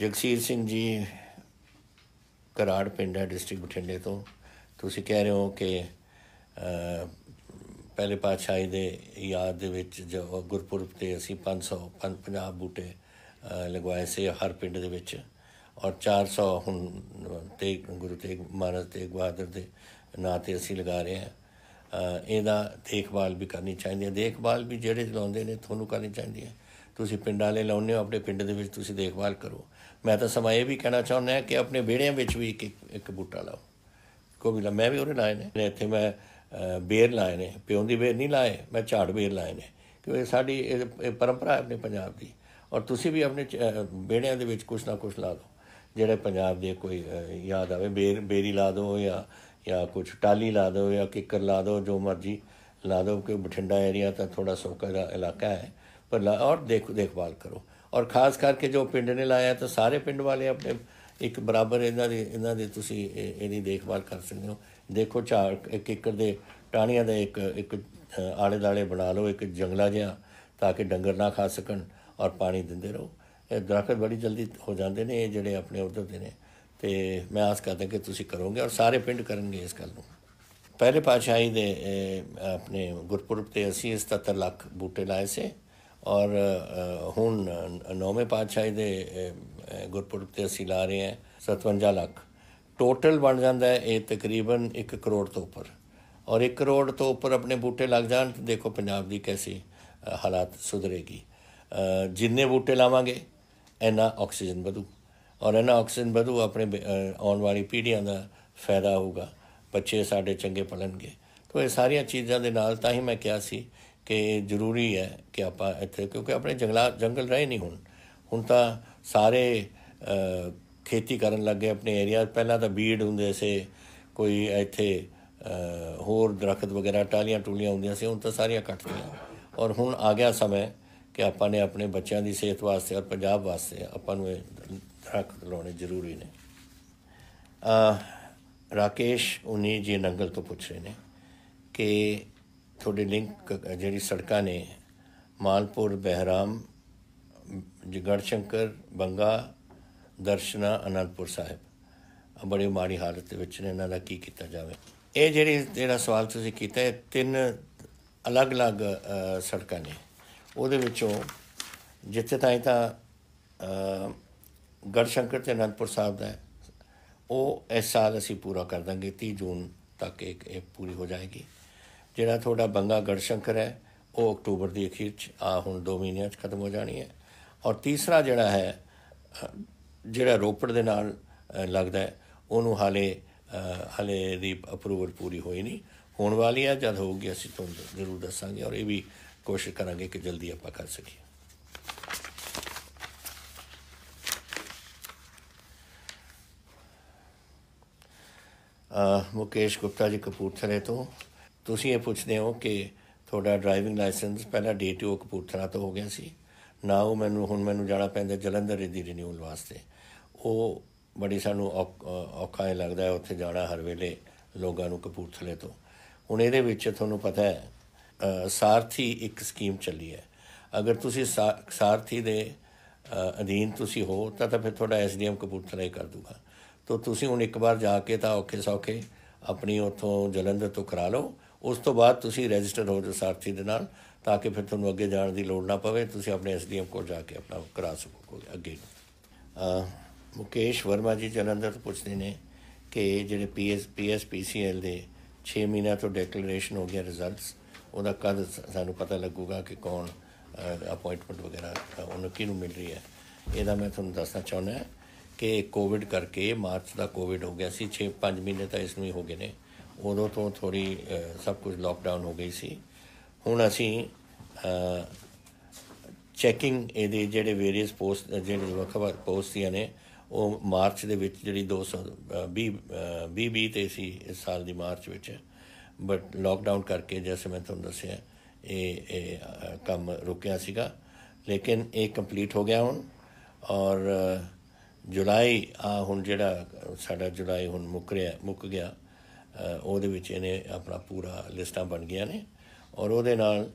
ਜਗਸੀਰ ਸਿੰਘ ਜੀ ਕਰਾੜ ਪਿੰਡ ਹੈ ਡਿਸਟ੍ਰਿਕਟ ਬਠਿੰਡੇ ਤੋਂ ਤੁਸੀਂ ਕਹਿ ਰਹੇ ਹੋ ਕਿ ਪਹਿਲੇ ਪਾਤਸ਼ਾਹੀ ਦੇ ਯਾਦ ਦੇ ਵਿੱਚ ਜੋ ਗੁਰਪੁਰਬ ਤੇ ਅਸੀਂ 500 50 ਬੂਟੇ ਲਗਵਾਏ ਸੀ ਹਰ ਪਿੰਡ ਦੇ ਵਿੱਚ ਔਰ 400 ਹੁਣ ਤੇ ਗੁਰੂ ਤੇਗ ਮਹਾਰਾਜ ਤੇ ਗਵਾਦਰ ਦੇ ਨਾਂ ਤੇ ਅਸੀਂ ਲਗਾ ਰਹੇ ਹਾਂ ਇਹਦਾ ਦੇਖਭਾਲ ਵੀ ਕਰਨੀ ਚਾਹੀਦੀ ਹੈ ਦੇਖਭਾਲ ਵੀ ਜਿਹੜੇ ਲਾਉਂਦੇ ਨੇ ਤੁਹਾਨੂੰ ਕਰਨੀ ਚਾਹੀਦੀ ਹੈ ਤੁਸੀਂ ਪਿੰਡਾਂ ਵਾਲੇ ਲਾਉਂਦੇ ਹੋ ਆਪਣੇ ਪਿੰਡ ਦੇ ਵਿੱਚ ਤੁਸੀਂ ਦੇਖਭਾਲ ਕਰੋ ਮੈਂ ਤਾਂ ਸਮਾਂ ਇਹ ਵੀ ਕਹਿਣਾ ਚਾਹੁੰਦਾ ਕਿ ਆਪਣੇ ਵਿਹੜਿਆਂ ਵਿੱਚ ਵੀ ਇੱਕ ਇੱਕ ਬੂਟਾ ਲਾਓ ਕੋਈ ਵੀ ਮੈਂ ਵੀ ਉਹਨੇ ਲਾਏ ਨੇ ਇੱਥੇ ਮੈਂ ਬੇਰ ਲਾਏ ਨੇ ਪਿਉਂ ਦੀ ਬੇਰ ਨਹੀਂ ਲਾਏ ਮੈਂ ਝਾੜ ਬੇਰ ਲਾਏ ਨੇ ਕਿਉਂਕਿ ਸਾਡੀ ਇਹ ਪਰੰਪਰਾ ਆਪਣੇ ਪੰਜਾਬ ਦੀ ਔਰ ਤੁਸੀਂ ਵੀ ਆਪਣੇ ਬੇੜਿਆਂ ਦੇ ਵਿੱਚ ਕੁਛ ਨਾ ਕੁਛ ਲਾ ਦਿਓ ਜਿਹੜੇ ਪੰਜਾਬ ਦੇ ਕੋਈ ਯਾਦ ਆਵੇ ਬੇਰ ਬੇਰੀ ਲਾ ਦਿਓ ਜਾਂ ਜਾਂ ਕੁਛ ਟਾਲੀ ਲਾ ਦਿਓ ਜਾਂ ਕਿੱਕਰ ਲਾ ਦਿਓ ਜੋ ਮਰਜੀ ਲਾ ਦਿਓ ਕਿ ਬਠਿੰਡਾ ਏਰੀਆ ਤਾਂ ਥੋੜਾ ਸੌਕਾ ਦਾ ਇਲਾਕਾ ਹੈ ਪਰ ਔਰ ਦੇਖ ਦੇਖਭਾਲ ਕਰੋ ਔਰ ਖਾਸ ਕਰਕੇ ਜੋ ਪਿੰਡ ਨੇ ਲਾਇਆ ਤਾਂ ਸਾਰੇ ਪਿੰਡ ਵਾਲੇ ਆਪਣੇ ਇੱਕ ਬਰਾਬਰ ਇਹਨਾਂ ਦੇ ਇਹਨਾਂ ਦੇ ਤੁਸੀਂ ਇਹਦੀ ਦੇਖਭਾਲ ਕਰ ਸਕਦੇ ਹੋ ਦੇਖੋ ਚਾਰ ਇੱਕ ਏਕੜ ਦੇ ਟਾਣੀਆਂ ਦਾ ਇੱਕ ਇੱਕ ਆਲੇ ਦਾਲੇ ਬਣਾ ਲਓ ਇੱਕ ਜੰਗਲਾ ਜਿਹਾ ਤਾਂ ਕਿ ਡੰਗਰ ਨਾ ਖਾ ਸਕਣ ਔਰ ਪਾਣੀ ਦਿੰਦੇ ਰਹੋ ਇਹ ਦਰਖਤ ਬੜੀ ਜਲਦੀ ਹੋ ਜਾਂਦੇ ਨੇ ਇਹ ਜਿਹੜੇ ਆਪਣੇ ਉਧਰ ਦੇ ਨੇ ਤੇ ਮੈਂ ਆਸ ਕਰਦਾ ਕਿ ਤੁਸੀਂ ਕਰੋਗੇ ਔਰ ਸਾਰੇ ਪਿੰਡ ਕਰਨਗੇ ਇਸ ਗੱਲ ਨੂੰ ਪਹਿਲੇ ਪਾਸ਼ਾਹੀ ਦੇ ਆਪਣੇ ਗੁਰਪੁਰਬ ਤੇ ਅਸੀਂ 77 ਲੱਖ ਬੂਟੇ ਲਾਏ ਸੀ ਔਰ ਹੁਣ ਨੌਵੇਂ ਪਾਛਾਈ ਦੇ ਗੁਰਪੁਰਬ ਤੇ ਅਸੀਂ ਲਾ ਰਹੇ ਹਾਂ 57 ਲੱਖ ਟੋਟਲ ਬਣ ਜਾਂਦਾ ਹੈ ਇਹ ਤਕਰੀਬਨ 1 ਕਰੋੜ ਤੋਂ ਉੱਪਰ ਔਰ 1 ਕਰੋੜ ਤੋਂ ਉੱਪਰ ਆਪਣੇ ਬੂਟੇ ਲੱਗ ਜਾਣ ਤਾਂ ਦੇਖੋ ਪੰਜਾਬ ਦੀ ਕੈਸੀ ਹਾਲਾਤ ਸੁਧਰੇਗੀ ਜਿੰਨੇ ਬੂਟੇ ਲਾਵਾਂਗੇ ਇੰਨਾ ਆਕਸੀਜਨ ਵਧੂ ਔਰ ਇਹਨਾਂ ਆਕਸੀਜਨ ਵਧੂ ਆਪਣੇ ਆਉਣ ਵਾਲੀ ਪੀੜ੍ਹੀਆਂ ਦਾ ਫਾਇਦਾ ਹੋਊਗਾ ਬੱਚੇ ਸਾਡੇ ਚੰਗੇ ਪਲਣਗੇ ਤੋਂ ਇਹ ਸਾਰੀਆਂ ਚੀਜ਼ਾਂ ਦੇ ਨਾਲ ਤਾਂ ਹੀ ਮੈਂ ਕਿਹਾ ਸੀ ਕਿ ਜ਼ਰੂਰੀ ਹੈ ਕਿ ਆਪਾਂ ਇੱਥੇ ਕਿਉਂਕਿ ਆਪਣੇ ਜੰਗਲਾ ਜੰਗਲ ਰਹੇ ਨਹੀਂ ਹੁਣ ਹੁਣ ਤਾਂ ਸਾਰੇ ਖੇਤੀ ਕਰਨ ਲੱਗੇ ਆਪਣੇ ਏਰੀਆ ਪਹਿਲਾਂ ਤਾਂ ਬੀੜ ਹੁੰਦੇ ਸੀ ਕੋਈ ਇੱਥੇ ਹੋਰ ਦਰਖਤ ਵਗੈਰਾ ਟਾਲੀਆਂ ਟੁਲੀਆਂ ਹੁੰਦੀਆਂ ਸੀ ਹੁਣ ਤਾਂ ਸਾਰੀਆਂ ਕੱਟ ਗਈਆਂ ਔਰ ਹੁਣ ਆ ਗਿਆ ਸਮਾਂ ਕਿ ਆਪਾਂ ਨੇ ਆਪਣੇ ਬੱਚਿਆਂ ਦੀ ਸਿਹਤ ਵਾਸਤੇ ਔਰ ਪੰਜਾਬ ਵਾਸਤੇ ਆਪਾਂ ਨੂੰ ਇਹ ਦਰਖਤ ਲਾਉਣੇ ਜ਼ਰੂਰੀ ਨੇ ਆ ਰਾਕੇਸ਼ ਉਨੀ ਜੀ ਨੰਗਲ ਤੋਂ ਪੁੱਛ ਰਹੇ ਨੇ ਕਿ ਤੁਹਾਡੇ ਲਿੰਕ ਜਿਹੜੀ ਸੜਕਾਂ ਨੇ ਮਾਲਪੁਰ ਬਹਿਰਾਮ ਜਗੜ ਸ਼ੰਕਰ ਬੰਗਾ ਦਰਸ਼ਨਾ ਅਨੰਦਪੁਰ ਸਾਹਿਬ ਬੜੇ ਮਾੜੀ ਹਾਲਤ ਦੇ ਵਿੱਚ ਨੇ ਇਹਨਾਂ ਦਾ ਕੀ ਕੀਤਾ ਜਾਵੇ ਇਹ ਜਿਹੜੀ ਜਿਹੜਾ ਸਵਾਲ ਤੁਸੀਂ ਕੀਤਾ ਹੈ ਤਿੰਨ ਅਲੱਗ-ਅਲੱਗ ਸੜਕਾਂ ਨੇ ਉਹਦੇ ਵਿੱਚੋਂ ਜਿੱਥੇ ਇਹ ਤਾਂ ਗੜਸ਼ੰਕਰ ਤੇ ਅਨੰਦਪੁਰ ਸਾਹਿਬ ਦਾ ਉਹ ਇਸ ਸਾਲ ਅਸੀਂ ਪੂਰਾ ਕਰ ਦਾਂਗੇ 30 ਜੂਨ ਤੱਕ ਇੱਕ ਇਹ ਪੂਰੀ ਹੋ ਜਾਏਗੀ ਜਿਹੜਾ ਤੁਹਾਡਾ ਬੰਗਾ ਗੜਸ਼ੰਕਰ ਹੈ ਉਹ ਅਕਤੂਬਰ ਦੀ ਅਖੀਰ ਚ ਆ ਹੁਣ 2 ਮਹੀਨਿਆਂ ਚ ਖਤਮ ਹੋ ਜਾਣੀ ਹੈ ਔਰ ਤੀਸਰਾ ਜਿਹੜਾ ਹੈ ਜਿਹੜਾ ਰੋਪੜ ਦੇ ਨਾਲ ਲੱਗਦਾ ਉਹਨੂੰ ਹਾਲੇ ਹਾਲੇ ਦੀ ਅਪਰੂਵਲ ਪੂਰੀ ਹੋਈ ਨਹੀਂ ਹੋਣ ਵਾਲੀ ਹੈ ਜਦ ਹੋਊਗੀ ਅਸੀਂ ਤੁਹਾਨੂੰ ਜ਼ਰੂਰ ਦੱਸਾਂਗੇ ਔਰ ਇਹ ਵੀ ਕੋਸ਼ਿਸ਼ ਕਰਾਂਗੇ ਕਿ ਜਲਦੀ ਆਪਾਂ ਕਰ ਸਕੀਏ ਅ ਮੁਕੇਸ਼ ਗੁਪਤਾ ਜੀ ਕਪੂਰਥਲੇ ਤੋਂ ਤੁਸੀਂ ਇਹ ਪੁੱਛਦੇ ਹੋ ਕਿ ਤੁਹਾਡਾ ਡਰਾਈਵਿੰਗ ਲਾਇਸੈਂਸ ਪਹਿਲਾਂ ਡੀ2 ਕਪੂਰਥਲਾ ਤੋਂ ਹੋ ਗਿਆ ਸੀ ਨਾਉ ਮੈਨੂੰ ਹੁਣ ਮੈਨੂੰ ਜਾਣਾ ਪੈਂਦਾ ਜਲੰਧਰ ਦੀ ਰਿਨਿਊਲ ਵਾਸਤੇ ਉਹ ਬੜੀ ਸਾਨੂੰ ਔਖਾ ਹੀ ਲੱਗਦਾ ਹੈ ਉੱਥੇ ਜਾਣਾ ਹਰ ਵੇਲੇ ਲੋਕਾਂ ਨੂੰ ਕਪੂਰਥਲੇ ਤੋਂ ਹੁਣ ਇਹਦੇ ਵਿੱਚ ਤੁਹਾਨੂੰ ਪਤਾ ਹੈ ਸਾਰਥੀ ਇੱਕ ਸਕੀਮ ਚੱਲੀ ਹੈ ਅਗਰ ਤੁਸੀਂ ਸਾਰਥੀ ਦੇ ਅਧੀਨ ਤੁਸੀਂ ਹੋ ਤਾਂ ਤਾਂ ਫਿਰ ਤੁਹਾਡਾ ਐਸਡੀਐਮ ਕਪੂਰਥਲਾ ਹੀ ਕਰ ਦੂਗਾ ਤਾਂ ਤੁਸੀਂ ਹੁਣ ਇੱਕ ਵਾਰ ਜਾ ਕੇ ਤਾਂ ਔਖੇ ਸੌਖੇ ਆਪਣੀ ਉਥੋਂ ਜਲੰਧਰ ਤੋਂ ਕਰਾ ਲਓ ਉਸ ਤੋਂ ਬਾਅਦ ਤੁਸੀਂ ਰਜਿਸਟਰ ਹੋ ਜਾਓ ਸਾਰਥੀ ਦੇ ਨਾਲ ਤਾਂ ਕਿ ਫਿਰ ਤੁਹਾਨੂੰ ਅੱਗੇ ਜਾਣ ਦੀ ਲੋੜ ਨਾ ਪਵੇ ਤੁਸੀਂ ਆਪਣੇ ਐਸਡੀਐਮ ਕੋਲ ਜਾ ਕੇ ਆਪਣਾ ਕਰਾ ਸਕੋਗੇ ਅੱਗੇ ਮੁਕੇਸ਼ ਵਰਮਾ ਜੀ ਜਲੰਧਰ ਤੋਂ ਪੁੱਛਦੇ ਨੇ ਕਿ ਜਿਹੜੇ ਪੀਐਸ ਪੀਐਸ ਪੀਸੀਐਲ ਦੇ 6 ਮਹੀਨਾ ਤੋਂ ਡਿਕਲੇਰੇਸ਼ਨ ਹੋ ਗਿਆ ਰਿਜ਼ਲਟਸ ਉਹਦਾ ਕਦ ਸਾਨੂੰ ਪਤਾ ਲੱਗੂਗਾ ਕਿ ਕੌਣ ਅਪਾਇੰਟਮੈਂਟ ਵਗੈਰਾ ਉਹਨੂੰ ਕਿਹਨੂੰ ਮਿਲ ਰਹੀ ਹੈ ਇਹਦਾ ਮੈਂ ਤੁਹਾਨੂੰ ਦੱਸਣਾ ਚਾਹੁੰਦਾ ਕਿ ਕੋਵਿਡ ਕਰਕੇ ਮਾਰਚ ਦਾ ਕੋਵਿਡ ਹੋ ਗਿਆ ਸੀ 6 5 ਮਹੀਨੇ ਤਾਂ ਇਸ ਨੂੰ ਹੀ ਹੋ ਗਏ ਨੇ ਉਦੋਂ ਤੋਂ ਥੋੜੀ ਸਭ ਕੁਝ ਲਾਕਡਾਊਨ ਹੋ ਗਈ ਸੀ ਹੁਣ ਅਸੀਂ ਚੈਕਿੰਗ ਇਹਦੇ ਜਿਹੜੇ ਵੇਰੀਅਸ ਪੋਸਟ ਜਿਹੜੇ ਵੱਖ-ਵੱਖ ਸੀ ਨੇ ਉਹ ਮਾਰਚ ਦੇ ਵਿੱਚ ਜਿਹੜੀ 220 20 ਤੇ ਸੀ ਇਸ ਸਾਲ ਦੀ ਮਾਰਚ ਵਿੱਚ ਬਟ ਲਾਕਡਾਊਨ ਕਰਕੇ ਜਿਵੇਂ ਮੈਂ ਤੁਹਾਨੂੰ ਦੱਸਿਆ ਇਹ ਇਹ ਕੰਮ ਰੁਕਿਆ ਸੀਗਾ ਲੇਕਿਨ ਇਹ ਕੰਪਲੀਟ ਹੋ ਗਿਆ ਹੁਣ ਔਰ ਜੁਲਾਈ ਆ ਹੁਣ ਜਿਹੜਾ ਸਾਡਾ ਜੁਲਾਈ ਹੁਣ ਮੁੱਕ ਰਿਹਾ ਮੁੱਕ ਗਿਆ ਉਹਦੇ ਵਿੱਚ ਇਹਨੇ ਆਪਣਾ ਪੂਰਾ ਲਿਸਟਾਂ ਬਣ ਗਿਆ ਨੇ ਔਰ ਉਹਦੇ ਨਾਲ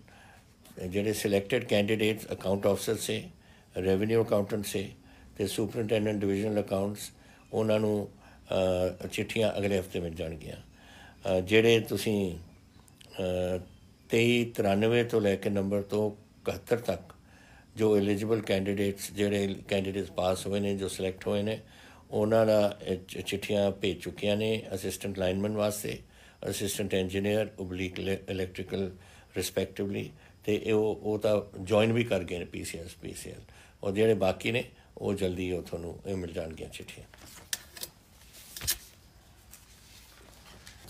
ਜਿਹੜੇ ਸਿਲੈਕਟਡ ਕੈਂਡੀਡੇਟਸ ਅਕਾਊਂਟ ਆਫਸਰ ਸੇ ਰੈਵਨਿਊ ਅਕਾਊਂਟੈਂਟ ਸੇ ਤੇ ਸੁਪਰਡੈਂਟ ਡਿਵੀਜ਼ਨਲ ਅਕਾਊਂਟਸ ਉਹਨਾਂ ਨੂੰ ਚਿੱਠੀਆਂ ਅਗਲੇ ਹਫਤੇ ਮਿਲ ਜਾਣਗੀਆਂ ਜਿਹੜੇ ਤੁਸੀਂ 2393 ਤੋਂ ਲੈ ਕੇ ਨੰਬਰ ਤੋਂ 71 ਤੱਕ ਜੋ ਐਲੀਜੀਬਲ ਕੈਂਡੀਡੇਟਸ ਜਿਹੜੇ ਕੈਂਡੀਡੇਟਸ ਪਾਸ ਹੋਏ ਨੇ ਜੋ ਸਿਲੈਕਟ ਹੋਏ ਨੇ ਉਹਨਾਂ ਦਾ ਚਿੱਠੀਆਂ ਭੇਜ ਚੁੱਕੀਆਂ ਨੇ ਅਸਿਸਟੈਂਟ ਲਾਈਨਮੈਨ ਵਾਸਤੇ assistant engineer oblique electrical respectively ਤੇ ਉਹ ਉਹ ਤਾਂ ਜੁਆਇਨ ਵੀ ਕਰ ਗਏ ਨੇ ਪੀਸੀਐਸ ਪੀਸੀਐਲ ਉਹ ਜਿਹੜੇ ਬਾਕੀ ਨੇ ਉਹ ਜਲਦੀ ਉਹ ਤੁਹਾਨੂੰ ਇਹ ਮਿਲ ਜਾਣਗੀਆਂ ਚਿੱਠੀਆਂ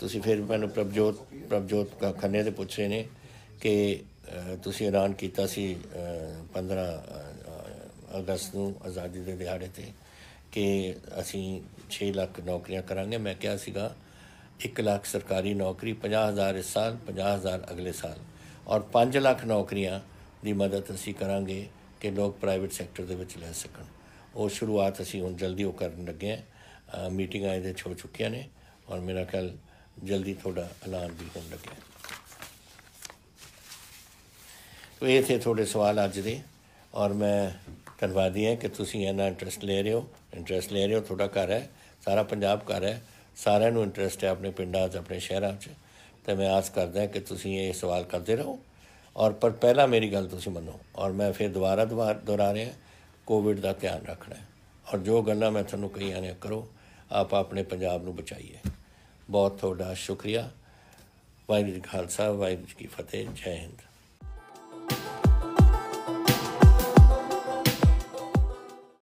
ਤੁਸੀਂ ਫਿਰ ਮੈਨੂੰ ਪ੍ਰਭਜੋਤ ਪ੍ਰਭਜੋਤ ਖੰਨੇ ਦੇ ਪੁੱਛੇ ਨੇ ਕਿ ਤੁਸੀਂ ਐਲਾਨ ਕੀਤਾ ਸੀ 15 ਅਗਸਤ ਨੂੰ ਆਜ਼ਾਦੀ ਦੇ ਦਿਹਾੜੇ ਤੇ ਕਿ ਅਸੀਂ 6 ਲੱਖ ਨੌਕਰੀਆਂ ਕਰਾਂਗੇ ਮੈਂ ਕਿਹਾ ਸੀਗਾ 1 ਲੱਖ ਸਰਕਾਰੀ ਨੌਕਰੀ 50000 ਇਸ ਸਾਲ 50000 ਅਗਲੇ ਸਾਲ ਔਰ 5 ਲੱਖ ਨੌਕਰੀਆਂ ਦੀ ਮਦਦ ਅਸੀਂ ਕਰਾਂਗੇ ਕਿ ਲੋਕ ਪ੍ਰਾਈਵੇਟ ਸੈਕਟਰ ਦੇ ਵਿੱਚ ਲੈ ਸਕਣ ਉਹ ਸ਼ੁਰੂਆਤ ਅਸੀਂ ਹੁਣ ਜਲਦੀ ਉਹ ਕਰਨ ਲੱਗੇ ਆ ਮੀਟਿੰਗਾਂ ਇਹਦੇ ਛੋ ਚੁੱਕੀਆਂ ਨੇ ਔਰ ਮੇਰਾ ਖਿਆਲ ਜਲਦੀ ਥੋੜਾ ਐਲਾਨ ਵੀ ਹੋਣ ਲੱਗਿਆ ਤੋ ਇਹ ਤੇ ਤੁਹਾਡੇ ਸਵਾਲ ਅੱਜ ਦੇ ਔਰ ਮੈਂ ਕਨਵਾਦੀ ਹੈ ਕਿ ਤੁਸੀਂ ਇਹਨਾਂ ਇੰਟਰਸਟ ਲੈ ਰਹੇ ਹੋ ਇੰਟਰਸਟ ਲੈ ਰਹੇ ਹੋ ਤੁਹਾਡਾ ਘਰ ਹੈ ਸਾਰਾ ਪੰਜਾਬ ਘਰ ਹੈ ਸਾਰਿਆਂ ਨੂੰ ਇੰਟਰਸਟ ਹੈ ਆਪਣੇ ਪਿੰਡਾਂ 'ਚ ਆਪਣੇ ਸ਼ਹਿਰਾਂ 'ਚ ਤੇ ਮੈਂ ਆਸ ਕਰਦਾ ਕਿ ਤੁਸੀਂ ਇਹ ਸਵਾਲ ਕਰਦੇ ਰਹੋ ਔਰ ਪਰ ਪਹਿਲਾਂ ਮੇਰੀ ਗੱਲ ਤੁਸੀਂ ਮੰਨੋ ਔਰ ਮੈਂ ਫਿਰ ਦੁਬਾਰਾ ਦੁਬਾਰਾ ਦੁਹਰਾ ਰਿਹਾ ਕੋਵਿਡ ਦਾ ਧਿਆਨ ਰੱਖਣਾ ਹੈ ਔਰ ਜੋ ਗੱਲਾਂ ਮੈਂ ਤੁਹਾਨੂੰ ਕਹੀਆਂ ਨੇ ਕਰੋ ਆਪ ਆਪਣੇ ਪੰਜਾਬ ਨੂੰ ਬਚਾਈਏ ਬਹੁਤ ਤੁਹਾਡਾ ਸ਼ੁਕਰੀਆ ਵਾਹਿਗੁਰੂ ਜੀ ਖਾਲਸਾ ਵਾਹਿਗੁਰੂ ਜੀ ਕੀ ਫਤਿਹ ਜੈ ਹਿੰਦ